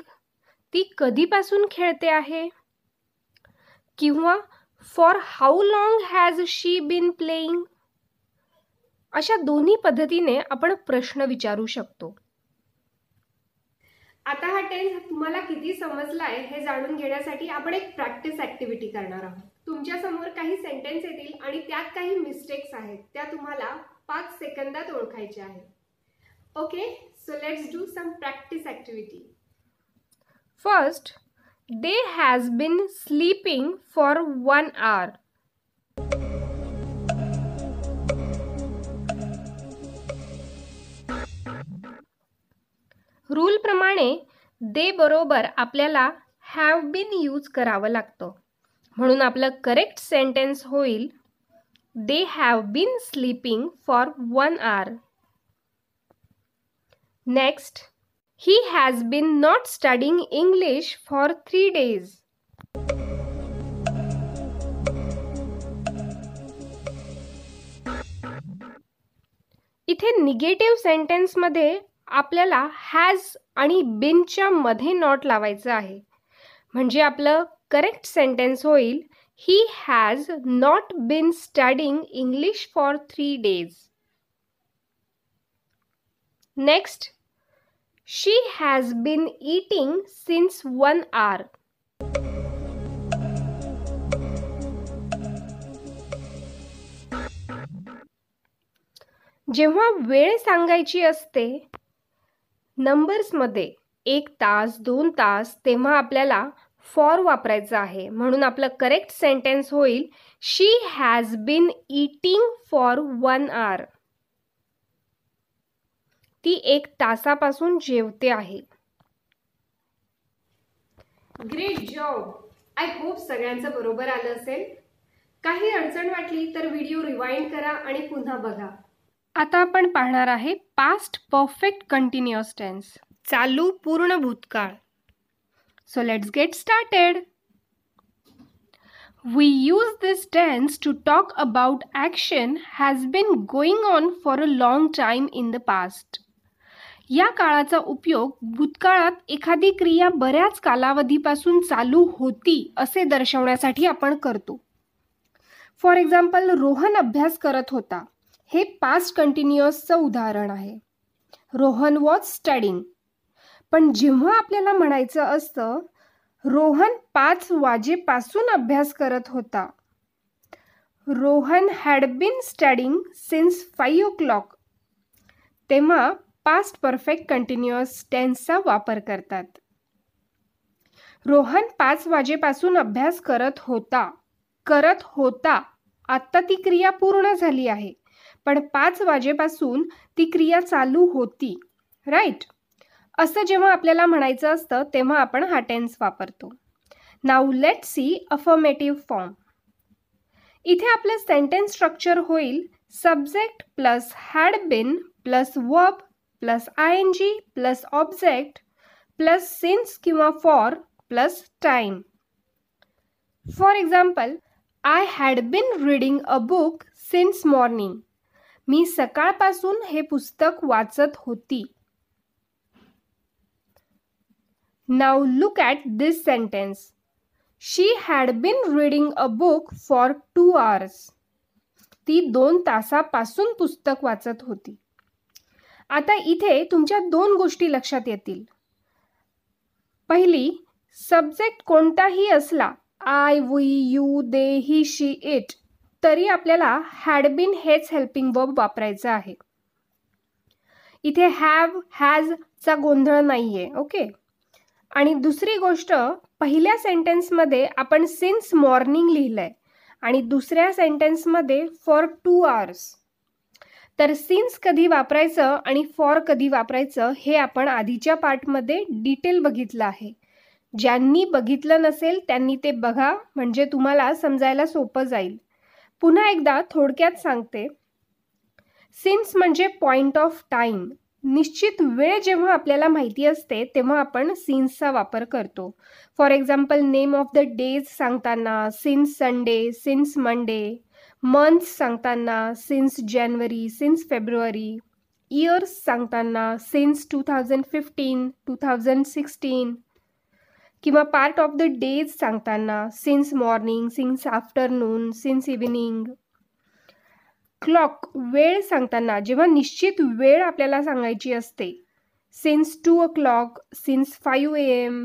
ती कधीपासून खेळते आहे किंवा for how long has she been playing अशा दोन्ही पद्धतीने आपण प्रश्न विचारू शकतो आता हा टेन्स तुम्हाला किती समजला आहे हे जाणून घेण्यासाठी आपण एक प्रॅक्टिस ऍक्टिव्हिटी करणार आहोत तुमच्यासमोर काही सेंटेन्स येतील आणि त्यात काही मिस्टेक्स आहेत त्या तुम्हाला पाच सेकंदात ओळखायच्या आहेत okay so let's do some practice activity first they has been sleeping for one hour रूलप्रमाणे दे बरोबर आपल्याला हॅव बीन यूज करावं लागतं म्हणून आपलं करेक्ट सेंटेन्स होईल they have been sleeping for one hour. Next he has been not studying English for three days इथे negative सेंटेन्समध्ये आपल्याला हॅज आणि बिनच्या मध्ये नॉट लावायचं आहे म्हणजे आपलं करेक्ट सेंटेन्स होईल he has not been studying English for three days next she has been eating since one hour जेव्हा वेळ सांगायची असते नंबर्स नंबर्समध्ये एक तास दोन तास तेव्हा आपल्याला फॉर वापरायचं आहे म्हणून आपलं करेक्ट सेंटेन्स होईल she has been eating for one hour, ती एक तासापासून जेवते आहे ग्रेट जॉब आय होप सगळ्यांचं बरोबर आलं असेल काही अडचण वाटली तर व्हिडिओ रिवाइंड करा आणि पुन्हा बघा आता आपण पाहणार आहे पास्ट परफेक्ट कंटिन्युअस टेन्स चालू पूर्ण भूतकाळ so let's get started we use this tense to talk about action has been going on for a long time in the past या काळाचा उपयोग भूतकाळात एखादी क्रिया बऱ्याच कालावधीपासून चालू होती असे दर्शवण्यासाठी आपण करतो फॉर एक्झाम्पल रोहन अभ्यास करत होता हे पास्ट कंटिन्युअसचं उदाहरण आहे रोहन वॉज स्टडिंग पण जेव्हा आपल्याला म्हणायचं असतं रोहन पाच वाजेपासून अभ्यास करत होता Rohan had been studying since five o'clock तेव्हा पास्ट परफेक्ट कंटिन्युअस टेन्सचा वापर करतात रोहन पाच वाजेपासून अभ्यास करत होता करत होता आत्ता ती क्रिया पूर्ण झाली आहे पण पाच वाजेपासून ती क्रिया चालू होती राईट असं जेव्हा आपल्याला म्हणायचं असतं तेव्हा आपण हा टेन्स वापरतो now let see affirmative form इथे आपलं सेंटेन्स स्ट्रक्चर होईल subject plus had been plus verb plus I N G plus object plus since किंवा for plus time for example I had been reading a book since morning मी सकाळपासून हे पुस्तक वाचत होती now look at this sentence she had been reading a book for two hours ती दोन तासापासून पुस्तक वाचत होती आता इथे तुमच्या दोन गोष्टी लक्षात येतील पहिली सब्जेक्ट कोणताही असला I we you they he she it तरी आपल्याला हॅडबिन हेच हेल्पिंग वर्ब वापरायचं आहे इथे हॅव हॅज चा गोंधळ नाही आहे ओके आणि दुसरी गोष्ट पहिल्या सेंटेन्समध्ये आपण सिन्स मॉर्निंग लिहिलंय आणि दुसऱ्या सेंटेन्समध्ये फॉर टू आवर्स तर सिन्स कधी वापरायचं आणि फॉर कधी वापरायचं हे आपण आधीच्या पार्टमध्ये डिटेल बघितलं आहे ज्यांनी बघितलं नसेल त्यांनी ते बघा म्हणजे तुम्हाला समजायला सोपं जाईल पुन्हा एकदा थोडक्यात सांगते सिन्स म्हणजे पॉइंट ऑफ टाईम निश्चित वेळ जेव्हा आपल्याला माहिती असते तेव्हा आपण सिन्सचा वापर करतो for example name of the days सांगताना since Sunday since Monday months सांगताना सिन्स जानेवारी सिन्स फेब्रुवारी इयर्स सांगताना since two thousand fifteen two thousand sixteen किंवा पार्ट ऑफ द डेज सांगताना since morning since afternoon since evening clock वेळ सांगताना जेव्हा निश्चित वेळ आपल्याला सांगायची असते since two o'clock since five A M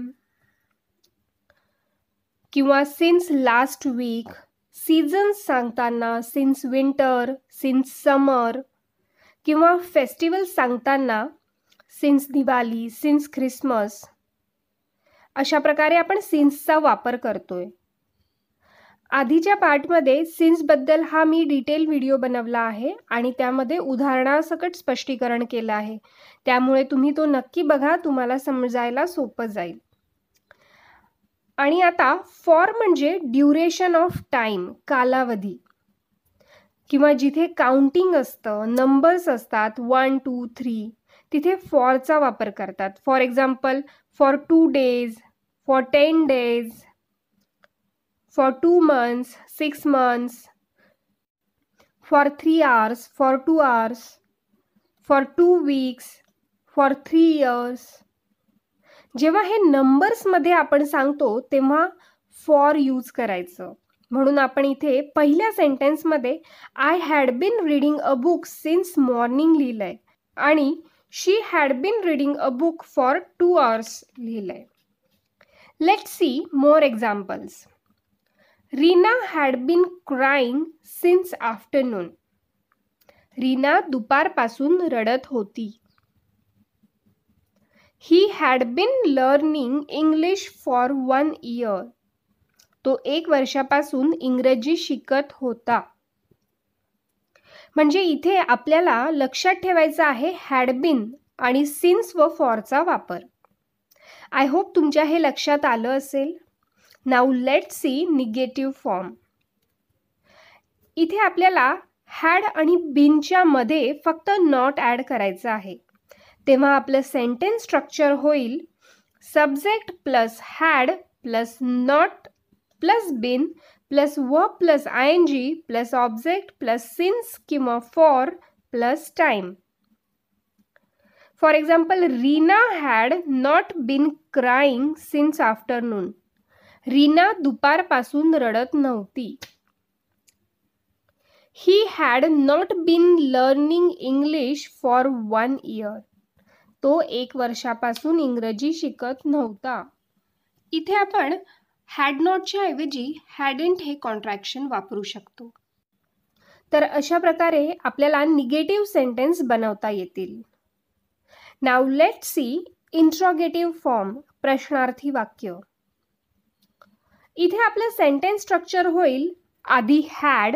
किंवा सिन्स लास्ट वीक सीझन्स सांगताना सिन्स विंटर सिन्स समर किंवा फेस्टिवल सांगताना सिन्स दिवाळी सिन्स ख्रिसमस अशा प्रकारे आपण सिन्सचा वापर करतोय आधीच्या पार्टमध्ये सिन्सबद्दल हा मी डिटेल व्हिडिओ बनवला आहे आणि त्यामध्ये उदाहरणासकट स्पष्टीकरण केलं आहे त्यामुळे तुम्ही तो नक्की बघा तुम्हाला समजायला सोपं जाईल आणि आता फॉर म्हणजे ड्युरेशन ऑफ टाईम कालावधी किंवा जिथे काउंटिंग असतं नंबर्स असतात वन टू थ्री तिथे फॉरचा वापर करतात for example for two days for 10 days, for 2 months, 6 months, for 3 hours, for 2 hours, for 2 weeks, for three years जेव्हा हे नंबर्समध्ये आपण सांगतो तेव्हा फॉर यूज करायचं म्हणून आपण इथे पहिल्या सेंटेन्समध्ये I had been reading a book since morning लिहिलं आहे आणि she had been reading a book for two hours लिहिलं आहे let see, more examples. Reena had been crying since afternoon. Reena दुपारपासून रडत होती he had been learning English for one year तो एक वर्षापासून इंग्रजी शिकत होता म्हणजे इथे आपल्याला लक्षात ठेवायचं आहे हॅडबिन आणि सिन्स व फॉरचा वापर आय होप तुमच्या हे लक्षात आलं असेल now let see negative form इथे आपल्याला हॅड आणि बीनच्या मध्ये फक्त नॉट ॲड करायचं आहे तेव्हा आपलं सेंटेन्स स्ट्रक्चर होईल subject plus had plus not plus been plus V plus I N G plus object plus since किंवा for plus time for example Reena had not been crying since afternoon Reena दुपारपासून रडत नव्हती he had not been learning English for one year तो एक वर्षापासून इंग्रजी शिकत नव्हता इथे आपण हॅड नॉटच्या ऐवजी इंट हे कॉन्ट्रॅक्शन वापरू शकतो तर अशा प्रकारे आपल्याला निगेटिव्ह सेंटेन्स बनवता येतील Now let's see interrogative form, prashnarthi vakya. इथे आपले sentence structure होईल, आधी had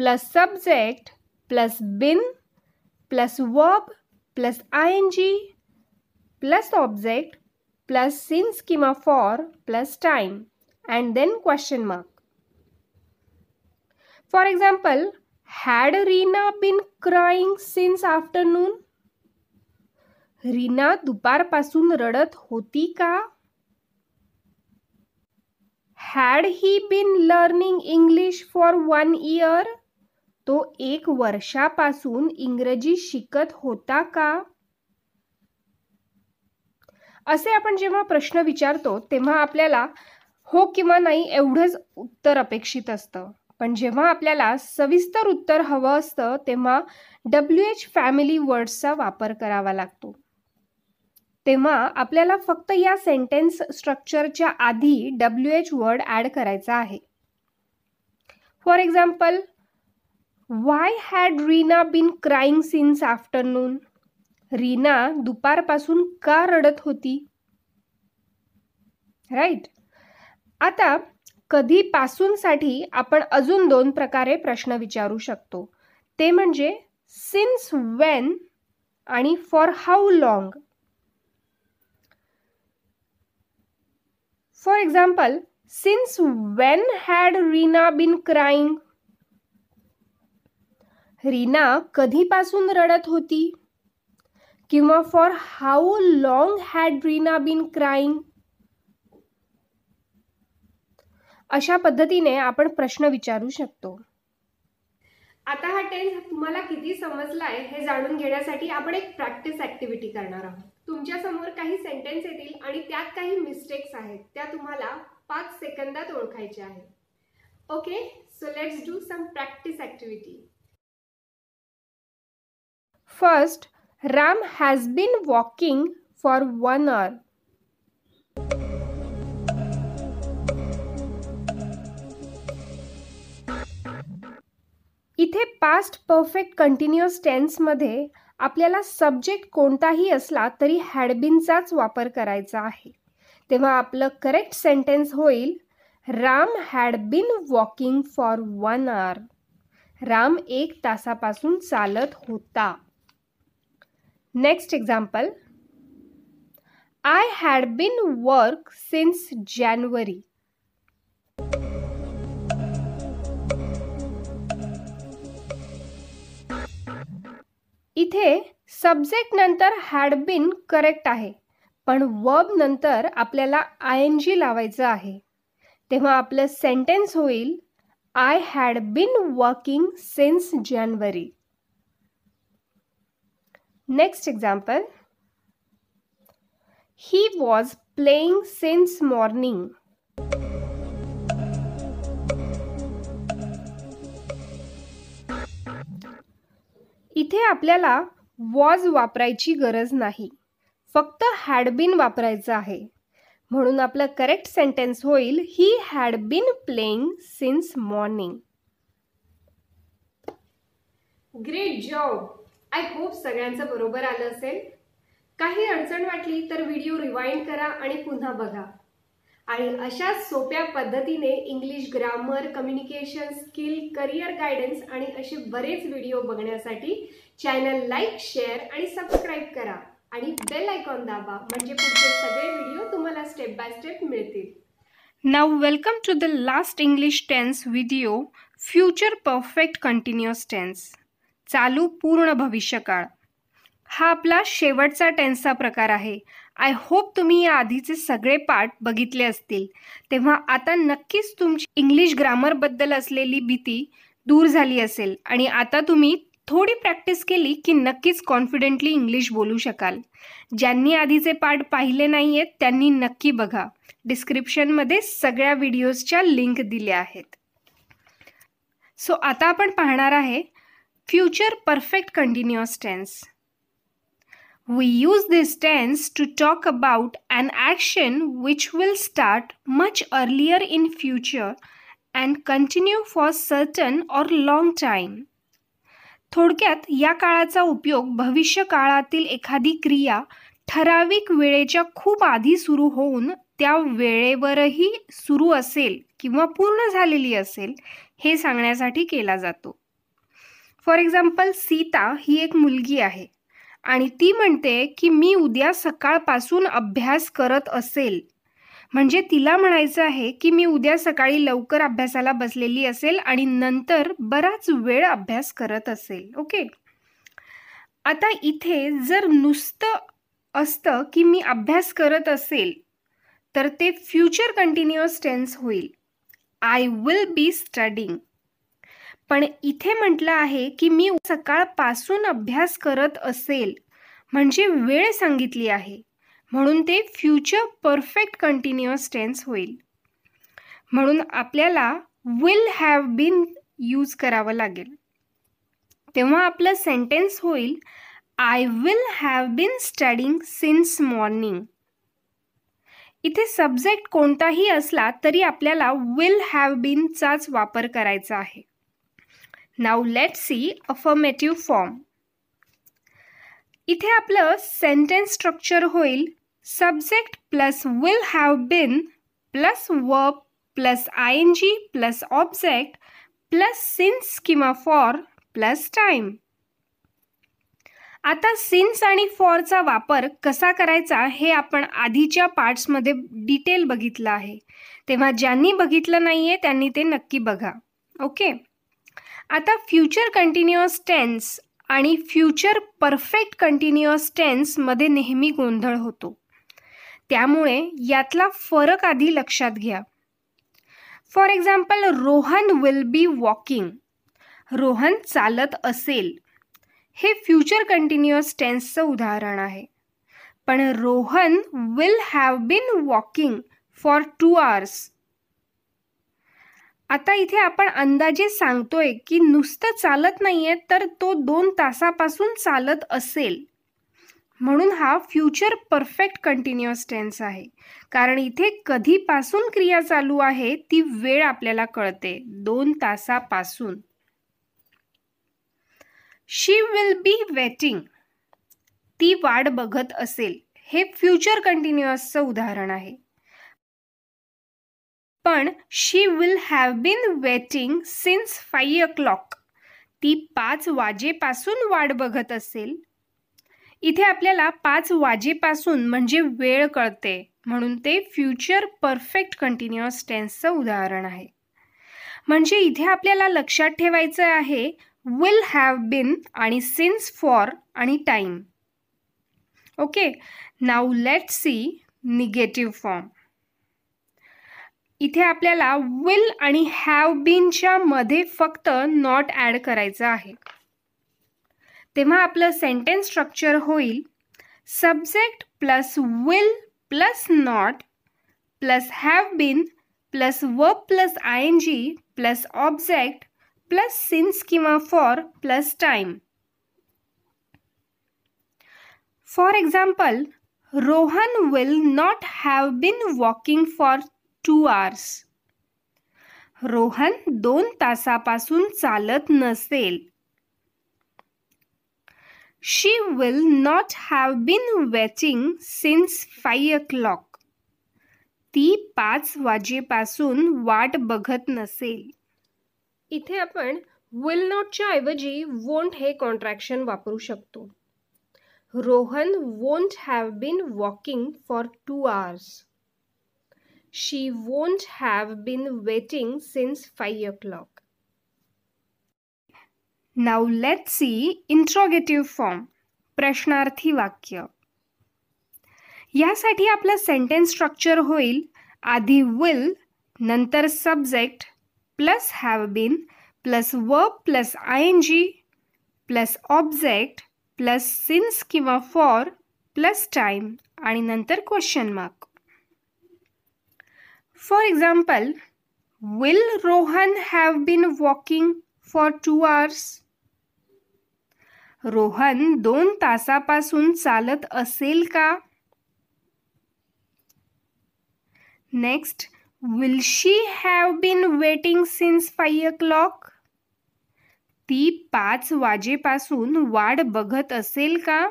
plus subject plus bin plus verb plus ing plus object plus since schema for plus time and then question mark. For example, had Rina been crying since afternoon? Reena दुपारपासून रडत होती का had he been learning English for one year तो एक वर्षापासून इंग्रजी शिकत होता का असे आपण जेव्हा प्रश्न विचारतो तेव्हा आपल्याला हो किंवा नाही एवढंच उत्तर अपेक्षित असतं पण जेव्हा आपल्याला सविस्तर उत्तर हवं असतं तेव्हा डब्ल्यू एच फॅमिली वर्ड्सचा वापर करावा लागतो तेव्हा आपल्याला फक्त या सेंटेन्स स्ट्रक्चरच्या आधी डब्ल्यू एच वर्ड ॲड करायचा आहे for example why had Reena been crying since afternoon Reena दुपारपासून का रडत होती राईट आता कधीपासूनसाठी आपण अजून दोन प्रकारे प्रश्न विचारू शकतो ते म्हणजे सिन्स वेन आणि for how long for example since when had Reena been crying Reena कधीपासून रडत होती किंवा for how long had Reena been crying अशा पद्धतीने आपण प्रश्न विचारू शकतो आता हा टेन्स तुम्हाला किती समजलाय हे जाणून घेण्यासाठी आपण एक प्रॅक्टिस ऍक्टिव्हिटी करणार आहोत तुमच्या समोर काही सेंटेन्स येतील आणि त्यात काही मिस्टेक्स आहेत त्या तुम्हाला पाच सेकंदात ओळखायच्या आहेत okay so let's do some practice activity first Ram has been walking for one hour इथे पास्ट परफेक्ट कंटिन्युअस टेन्समध्ये आपल्याला सब्जेक्ट कोणताही असला तरी हॅडबिनचाच वापर करायचा आहे तेव्हा आपलं करेक्ट सेंटेन्स होईल Ram had been walking for one hour Ram एक तासापासून चालत होता next example I had been work since जानेवारी इथे सब्जेक्ट नंतर हॅड बीन करेक्ट आहे पण वर्ब नंतर आपल्याला आय एन जी लावायचं आहे तेव्हा आपलं सेंटेन्स होईल I had been working since जानेवारी next example he was playing since morning इथे आपल्याला वॉज वापरायची गरज नाही फक्त हॅडबिन वापरायचं आहे म्हणून आपलं करेक्ट सेंटेन्स होईल he had been playing since morning great job I hope सगळ्यांचं बरोबर आलं असेल काही अडचण वाटली तर व्हिडिओ रिवाइंड करा आणि पुन्हा बघा आणि अशा सोप्या पद्धतीने English grammar communication skill career guidance आणि असे बरेच व्हिडिओ बघण्यासाठी चॅनल लाईक शेअर आणि सबस्क्राईब करा आणि बेल आयकॉन दाबा म्हणजे पुढचे सगळे व्हिडिओ तुम्हाला स्टेप बाय स्टेप मिळतील now welcome to the last English tense video future perfect continuous tense चालू पूर्ण भविष्यकाळ हा आपला शेवटचा टेन्सचा प्रकार आहे आय होप तुम्ही या आधीचे सगळे पाठ बघितले असतील तेव्हा आता नक्कीच तुमची इंग्लिश ग्रामरबद्दल असलेली भीती दूर झाली असेल आणि आता तुम्ही थोडी प्रॅक्टिस केली की नक्कीच कॉन्फिडेंटली इंग्लिश बोलू शकाल ज्यांनी आधीचे पाठ पाहिले नाही आहेत त्यांनी नक्की बघा डिस्क्रिप्शनमध्ये सगळ्या व्हिडिओजच्या लिंक दिल्या आहेत सो आता आपण पाहणार आहे future perfect continuous tense We use this tense to talk about an action which will start much earlier in future and continue for certain or long time. थोडक्यात या काळाचा उपयोग भविष्य काळातील एखादी क्रिया ठराविक वेळेच्या खूप आधी सुरू होऊन त्या वेळेवरही सुरू असेल किंवा पूर्ण झालेली असेल हे सांगण्यासाठी केला जातो फॉर एक्झाम्पल सीता ही एक मुलगी आहे आणि ती म्हणते की मी उद्या सकाळपासून अभ्यास करत असेल म्हणजे तिला म्हणायचं आहे की मी उद्या सकाळी लवकर अभ्यासाला बसलेली असेल आणि नंतर बराच वेळ अभ्यास करत असेल ओके आता इथे जर नुसतं असतं की मी अभ्यास करत असेल तर ते फ्युचर कंटिन्युअस टेन्स होईल आय विल बी स्टडिंग पण इथे म्हटलं आहे की मी सकाळपासून अभ्यास करत असेल म्हणजे वेळ सांगितली आहे म्हणून ते फ्युचर परफेक्ट कंटिन्युअस टेन्स होईल म्हणून आपल्याला विल हॅव बीन यूज करावं लागेल तेव्हा आपलं सेंटेन्स होईल I will have been studying since morning इथे सब्जेक्ट कोणताही असला तरी आपल्याला विल हॅव बीनचाच वापर करायचा आहे now let see affirmative form इथे आपलं सेंटेन्स स्ट्रक्चर होईल subject plus will have been plus verb plus I N G plus object plus since किंवा फॉर प्लस टाइम आता सिन्स आणि फॉरचा वापर कसा करायचा हे आपण आधीच्या पार्ट्समध्ये डिटेल बघितलं आहे तेव्हा ज्यांनी बघितलं नाही आहे त्यांनी ते नक्की बघा ओके आता फ्युचर कंटिन्युअस टेन्स आणि फ्युचर परफेक्ट कंटिन्युअस टेन्समध्ये नेहमी गोंधळ होतो त्यामुळे यातला फरक आधी लक्षात घ्या for example Rohan will be walking Rohan चालत असेल हे फ्युचर कंटिन्युअस टेन्सचं उदाहरण आहे पण Rohan will have been walking for two hours आता इथे आपण अंदाजे सांगतोय की नुसतं चालत नाही आहे तर तो दोन तासापासून चालत असेल म्हणून हा फ्युचर परफेक्ट कंटिन्युअस टेन्स आहे कारण इथे कधीपासून क्रिया चालू आहे ती वेळ आपल्याला कळते दोन तासापासून शी विल बी वेटिंग ती वाट बघत असेल हे फ्युचर कंटिन्युअसचं उदाहरण आहे पण she will have been waiting since five o'clock ती पाच वाजेपासून वाट बघत असेल इथे आपल्याला पाच वाजेपासून म्हणजे वेळ कळते म्हणून ते फ्युचर परफेक्ट कंटिन्युअस टेन्सचं उदाहरण आहे म्हणजे इथे आपल्याला लक्षात ठेवायचं आहे विल हॅव बीन आणि सिन्स फॉर आणि time okay now let see negative form इथे आपल्याला विल आणि हॅव बीनच्या मध्ये फक्त नॉट ॲड करायचं आहे तेव्हा आपलं सेंटेन्स स्ट्रक्चर होईल subject plus will plus not plus have been plus V plus I N G plus object plus since किंवा for plus time for example Rohan will not have been walking for two hours Rohan दोन तासापासून चालत नसेल she will not have been waiting since five o'clock ती पाच वाजेपासून वाट बघत नसेल इथे आपण विल नॉटच्या ऐवजी वोंट हे कॉन्ट्रॅक्शन वापरू शकतो Rohan won't have been walking for two hours She won't have been waiting since 5 o'clock. Now let's see interrogative form. प्रश्नार्थी वाक्य यासाठी आपलं सेंटेन्स स्ट्रक्चर होईल आधी विल नंतर subject plus have been plus verb plus I N G plus object plus since किंवा for plus time आणि नंतर question mark for example will Rohan have been walking for two hours Rohan दोन तासापासून चालत असेल का next will she have been waiting since five o'clock ती पाच वाजेपासून वाट बघत असेल का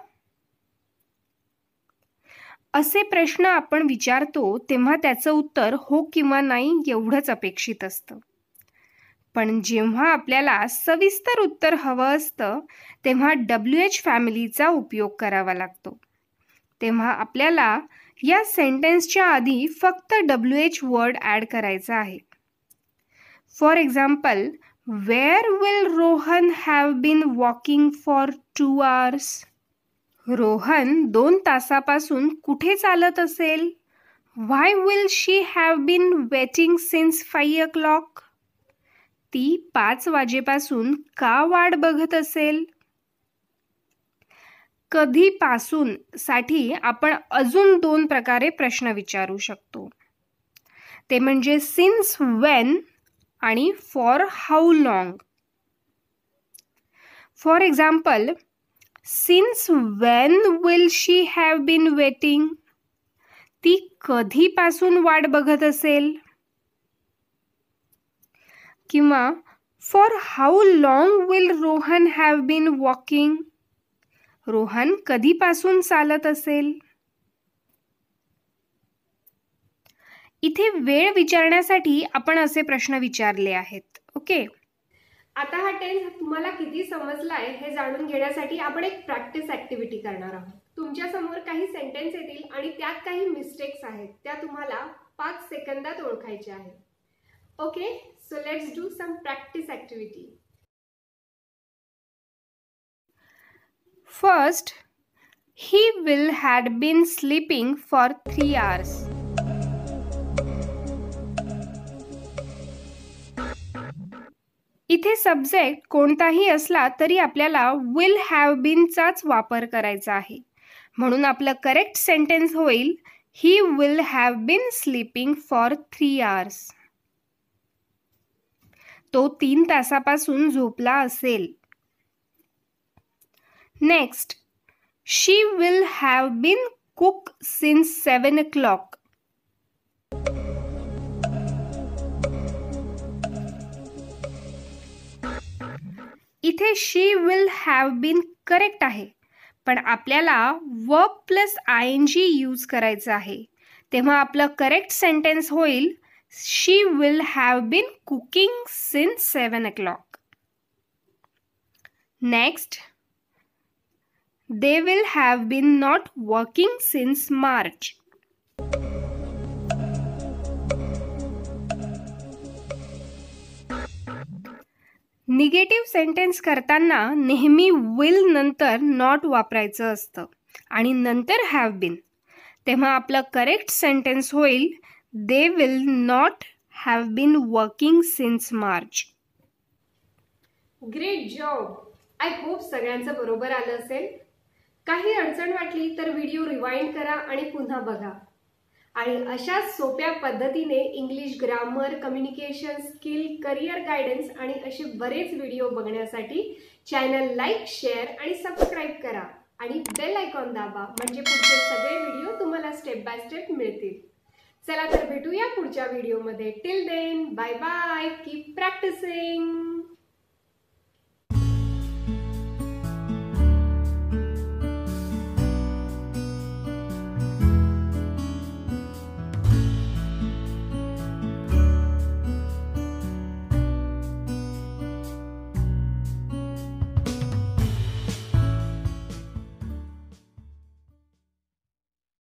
असे प्रश्न आपण विचारतो तेव्हा त्याचं उत्तर हो किंवा नाही एवढंच अपेक्षित असतं पण जेव्हा आपल्याला सविस्तर उत्तर हवं असतं तेव्हा डब्ल्यू एच फॅमिलीचा उपयोग करावा लागतो तेव्हा आपल्याला या सेंटेन्सच्या आधी फक्त डब्ल्यू एच वर्ड ॲड करायचा आहे for example where will Rohan have been walking for two hours Rohan दोन तासापासून कुठे चालत असेल why will she have been waiting since five o'clock ती पाच वाजेपासून का वाट बघत असेल कधीपासून साठी आपण अजून दोन प्रकारे प्रश्न विचारू शकतो ते म्हणजे सिन्स वेन आणि for how long for example since when will she have been waiting ती कधीपासून वाट बघत असेल किंवा for how long will Rohan have been walking Rohan कधीपासून चालत असेल इथे वेळ विचारण्यासाठी आपण असे प्रश्न विचारले आहेत ओके आता हा टेन्स तुम्हाला किती समजला आहे हे जाणून घेण्यासाठी आपण एक प्रॅक्टिस ऍक्टिव्हिटी करणार आहोत तुमच्या समोर काही सेंटेन्स येतील आणि त्यात काही मिस्टेक्स आहेत त्या तुम्हाला पाच सेकंदात ओळखायच्या आहेत okay so let's do some practice activity first he will had been sleeping for three hours इथे सब्जेक्ट कोणताही असला तरी आपल्याला विल हॅव बीनचाच वापर करायचा आहे म्हणून आपलं करेक्ट सेंटेन्स होईल he will have been sleeping for three hours तो तीन तासापासून झोपला असेल next she will have been cook since seven o'clock इथे she will have been correct आहे पण आपल्याला verb plus I N G use करायचं आहे तेव्हा आपलं करेक्ट सेंटेन्स होईल she will have been cooking since seven o'clock next they will have been not working since March negative sentence करताना नेहमी विल नंतर नॉट वापरायचं असतं आणि नंतर हॅव बीन तेव्हा आपलं करेक्ट सेंटेंस होईल they will not have been working since March great job I hope सगळ्यांचं बरोबर आलं असेल काही अडचण वाटली तर व्हिडिओ रिवाइंड करा आणि पुन्हा बघा आणि अशा सोप्या पद्धतीने English grammar communication skill career guidance आणि असे बरेच व्हिडिओ बघण्यासाठी चॅनल लाईक शेअर आणि सबस्क्राईब करा आणि बेल आयकॉन दाबा म्हणजे पुढचे सगळे व्हिडिओ तुम्हाला स्टेप बाय स्टेप मिळतील चला तर भेटूया पुढच्या व्हिडिओमध्ये till then bye bye keep practising